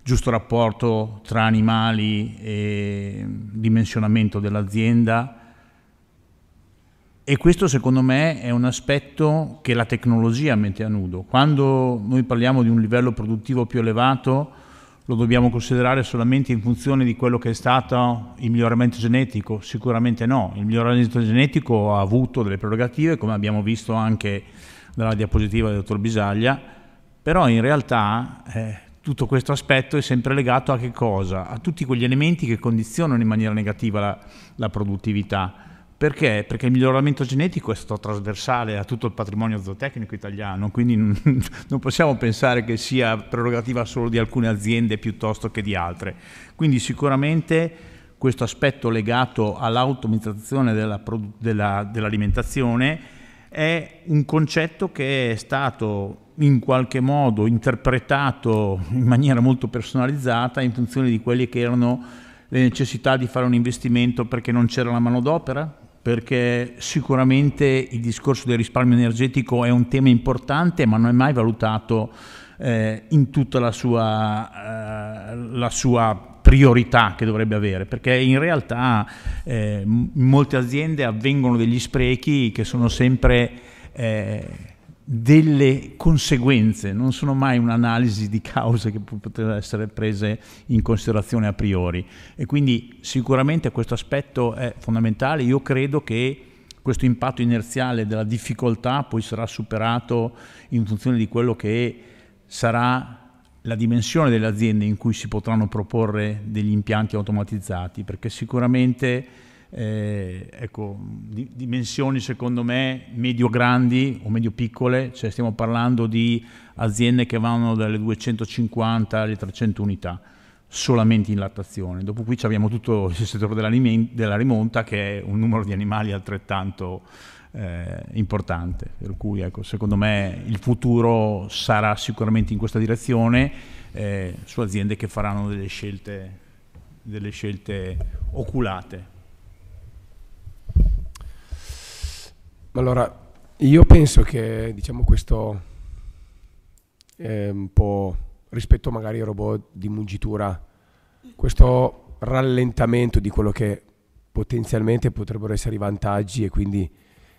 giusto rapporto tra animali e dimensionamento dell'azienda. E questo secondo me è un aspetto che la tecnologia mette a nudo. Quando noi parliamo di un livello produttivo più elevato, lo dobbiamo considerare solamente in funzione di quello che è stato il miglioramento genetico? Sicuramente no, il miglioramento genetico ha avuto delle prerogative, come abbiamo visto anche dalla diapositiva del dottor Bisaglia, però in realtà eh, tutto questo aspetto è sempre legato a che cosa? A tutti quegli elementi che condizionano in maniera negativa la, la produttività perché? Perché il miglioramento genetico è stato trasversale a tutto il patrimonio zootecnico italiano, quindi <laughs> non possiamo pensare che sia prerogativa solo di alcune aziende piuttosto che di altre. Quindi sicuramente questo aspetto legato all'automatizzazione della, della, dell'alimentazione è un concetto che è stato in qualche modo interpretato in maniera molto personalizzata in funzione di quelle che erano le necessità di fare un investimento perché non c'era la manodopera, perché sicuramente il discorso del risparmio energetico è un tema importante ma non è mai valutato eh, in tutta la sua, eh, la sua, priorità che dovrebbe avere perché in realtà eh, in molte aziende avvengono degli sprechi che sono sempre eh, delle conseguenze, non sono mai un'analisi di cause che potrebbero essere prese in considerazione a priori. E quindi sicuramente questo aspetto è fondamentale. Io credo che questo impatto inerziale della difficoltà poi sarà superato in funzione di quello che sarà la dimensione delle aziende in cui si potranno proporre degli impianti automatizzati, perché sicuramente eh, ecco, di, dimensioni secondo me medio-grandi o medio-piccole, cioè stiamo parlando di aziende che vanno dalle 250 alle 300 unità solamente in lattazione. Dopo qui abbiamo tutto il settore della rimonta che è un numero di animali altrettanto eh, importante, per cui ecco, secondo me il futuro sarà sicuramente in questa direzione eh, su aziende che faranno delle scelte, delle scelte oculate Allora, io penso che diciamo, questo eh, un po' rispetto magari ai robot di mungitura, questo rallentamento di quello che potenzialmente potrebbero essere i vantaggi e quindi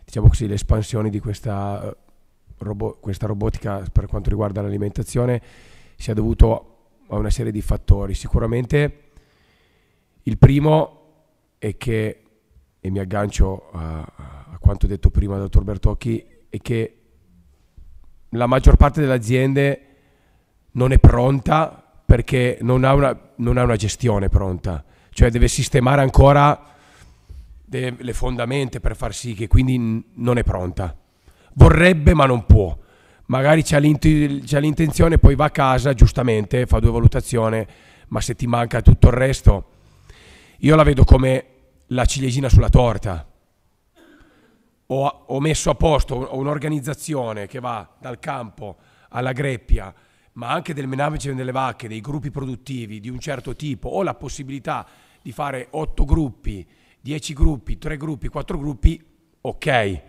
diciamo così, le di questa, eh, robo questa robotica per quanto riguarda l'alimentazione sia dovuto a una serie di fattori. Sicuramente il primo è che e mi aggancio a, a quanto detto prima dal dottor Bertocchi, è che la maggior parte delle aziende non è pronta perché non ha una, non ha una gestione pronta, cioè deve sistemare ancora le fondamenta per far sì che quindi non è pronta. Vorrebbe ma non può. Magari c'è, l'intenzione, poi va a casa, giustamente, fa due valutazioni, ma se ti manca tutto il resto, io la vedo come la ciliegina sulla torta. Ho, ho messo a posto un'organizzazione che va dal campo alla greppia, ma anche del management delle vacche, dei gruppi produttivi di un certo tipo. Ho la possibilità di fare otto gruppi, dieci gruppi, tre gruppi, quattro gruppi, ok,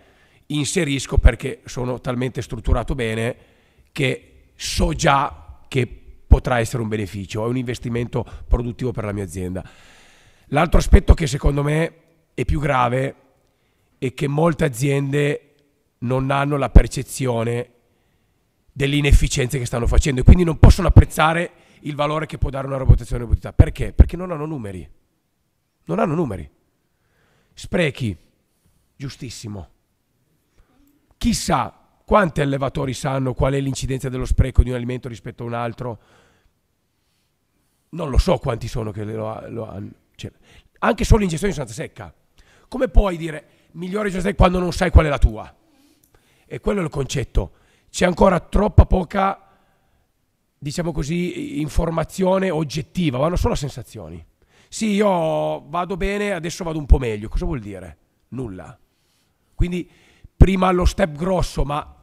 inserisco perché sono talmente strutturato bene che so già che potrà essere un beneficio, è un investimento produttivo per la mia azienda. L'altro aspetto che secondo me è più grave è che molte aziende non hanno la percezione delle inefficienze che stanno facendo e quindi non possono apprezzare il valore che può dare una robotazione robotità. Perché? Perché non hanno numeri. Non hanno numeri. Sprechi, giustissimo. Chissà quanti allevatori sanno qual è l'incidenza dello spreco di un alimento rispetto a un altro. Non lo so quanti sono che lo, lo hanno cioè, anche solo l'ingestione di sostanza secca. Come puoi dire migliore secca quando non sai qual è la tua? E quello è il concetto. C'è ancora troppa poca, diciamo così, informazione oggettiva, vanno solo a sensazioni. Sì, io vado bene, adesso vado un po' meglio. Cosa vuol dire? Nulla. Quindi prima lo step grosso, ma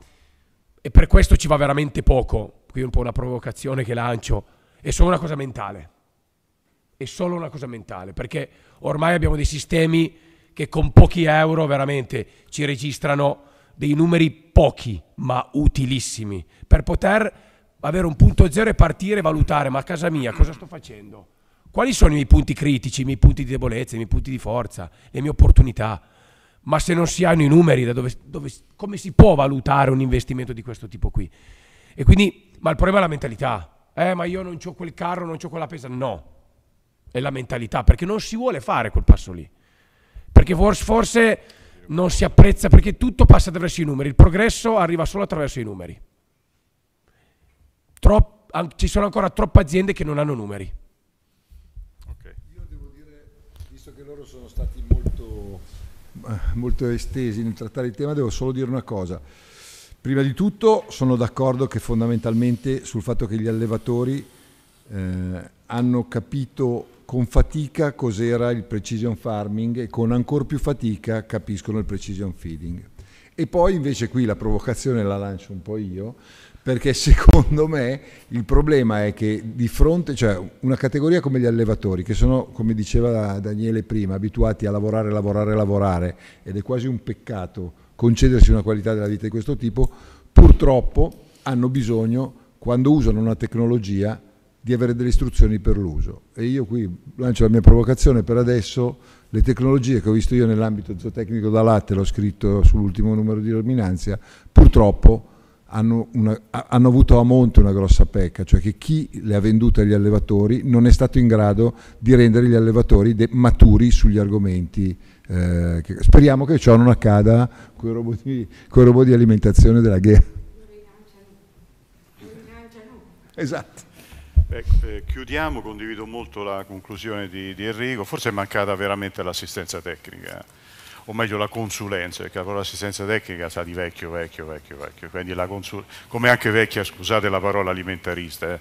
e per questo ci va veramente poco. Qui è un po' una provocazione che lancio, è solo una cosa mentale è solo una cosa mentale, perché ormai abbiamo dei sistemi che con pochi euro veramente ci registrano dei numeri pochi ma utilissimi per poter avere un punto zero e partire e valutare ma a casa mia cosa sto facendo? Quali sono i miei punti critici, i miei punti di debolezza, i miei punti di forza, le mie opportunità? Ma se non si hanno i numeri, dove, dove, come si può valutare un investimento di questo tipo qui? E quindi, ma il problema è la mentalità. Eh, ma io non ho quel carro, non ho quella pesa. No, è la mentalità, perché non si vuole fare quel passo lì. Perché forse, forse non si apprezza, perché tutto passa attraverso i numeri, il progresso arriva solo attraverso i numeri. Troppo, an- ci sono ancora troppe aziende che non hanno numeri. Okay. Io devo dire, visto che loro sono stati molto, molto estesi nel trattare il tema, devo solo dire una cosa. Prima di tutto sono d'accordo che fondamentalmente sul fatto che gli allevatori eh, hanno capito con fatica cos'era il precision farming e con ancora più fatica capiscono il precision feeding. E poi invece qui la provocazione la lancio un po' io, perché secondo me il problema è che di fronte, cioè una categoria come gli allevatori, che sono, come diceva Daniele prima, abituati a lavorare, lavorare, lavorare, ed è quasi un peccato concedersi una qualità della vita di questo tipo, purtroppo hanno bisogno, quando usano una tecnologia, di avere delle istruzioni per l'uso. E io qui lancio la mia provocazione per adesso, le tecnologie che ho visto io nell'ambito zootecnico da latte, l'ho scritto sull'ultimo numero di Rominanzia, purtroppo hanno, una, hanno, avuto a monte una grossa pecca, cioè che chi le ha vendute agli allevatori non è stato in grado di rendere gli allevatori maturi sugli argomenti. Eh, che, speriamo che ciò non accada con i robot di, robot di alimentazione della GEA. Esatto. Beh, eh, chiudiamo, condivido molto la conclusione di, di Enrico, forse è mancata veramente l'assistenza tecnica, o meglio la consulenza, perché la parola assistenza tecnica sa di vecchio, vecchio, vecchio, vecchio, quindi la come anche vecchia, scusate la parola alimentarista, eh.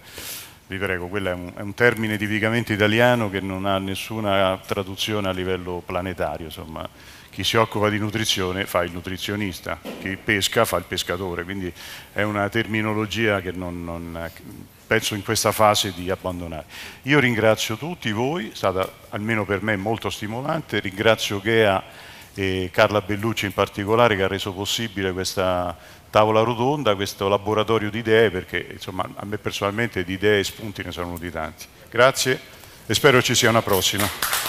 vi prego, quello è un, è un, termine tipicamente italiano che non ha nessuna traduzione a livello planetario, insomma. Chi si occupa di nutrizione fa il nutrizionista, chi pesca fa il pescatore, quindi è una terminologia che non, non penso in questa fase di abbandonare. Io ringrazio tutti voi, è stata almeno per me molto stimolante, ringrazio Ghea e Carla Bellucci in particolare che ha reso possibile questa tavola rotonda, questo laboratorio di idee, perché insomma, a me personalmente di idee e spunti ne sono di tanti. Grazie e spero ci sia una prossima.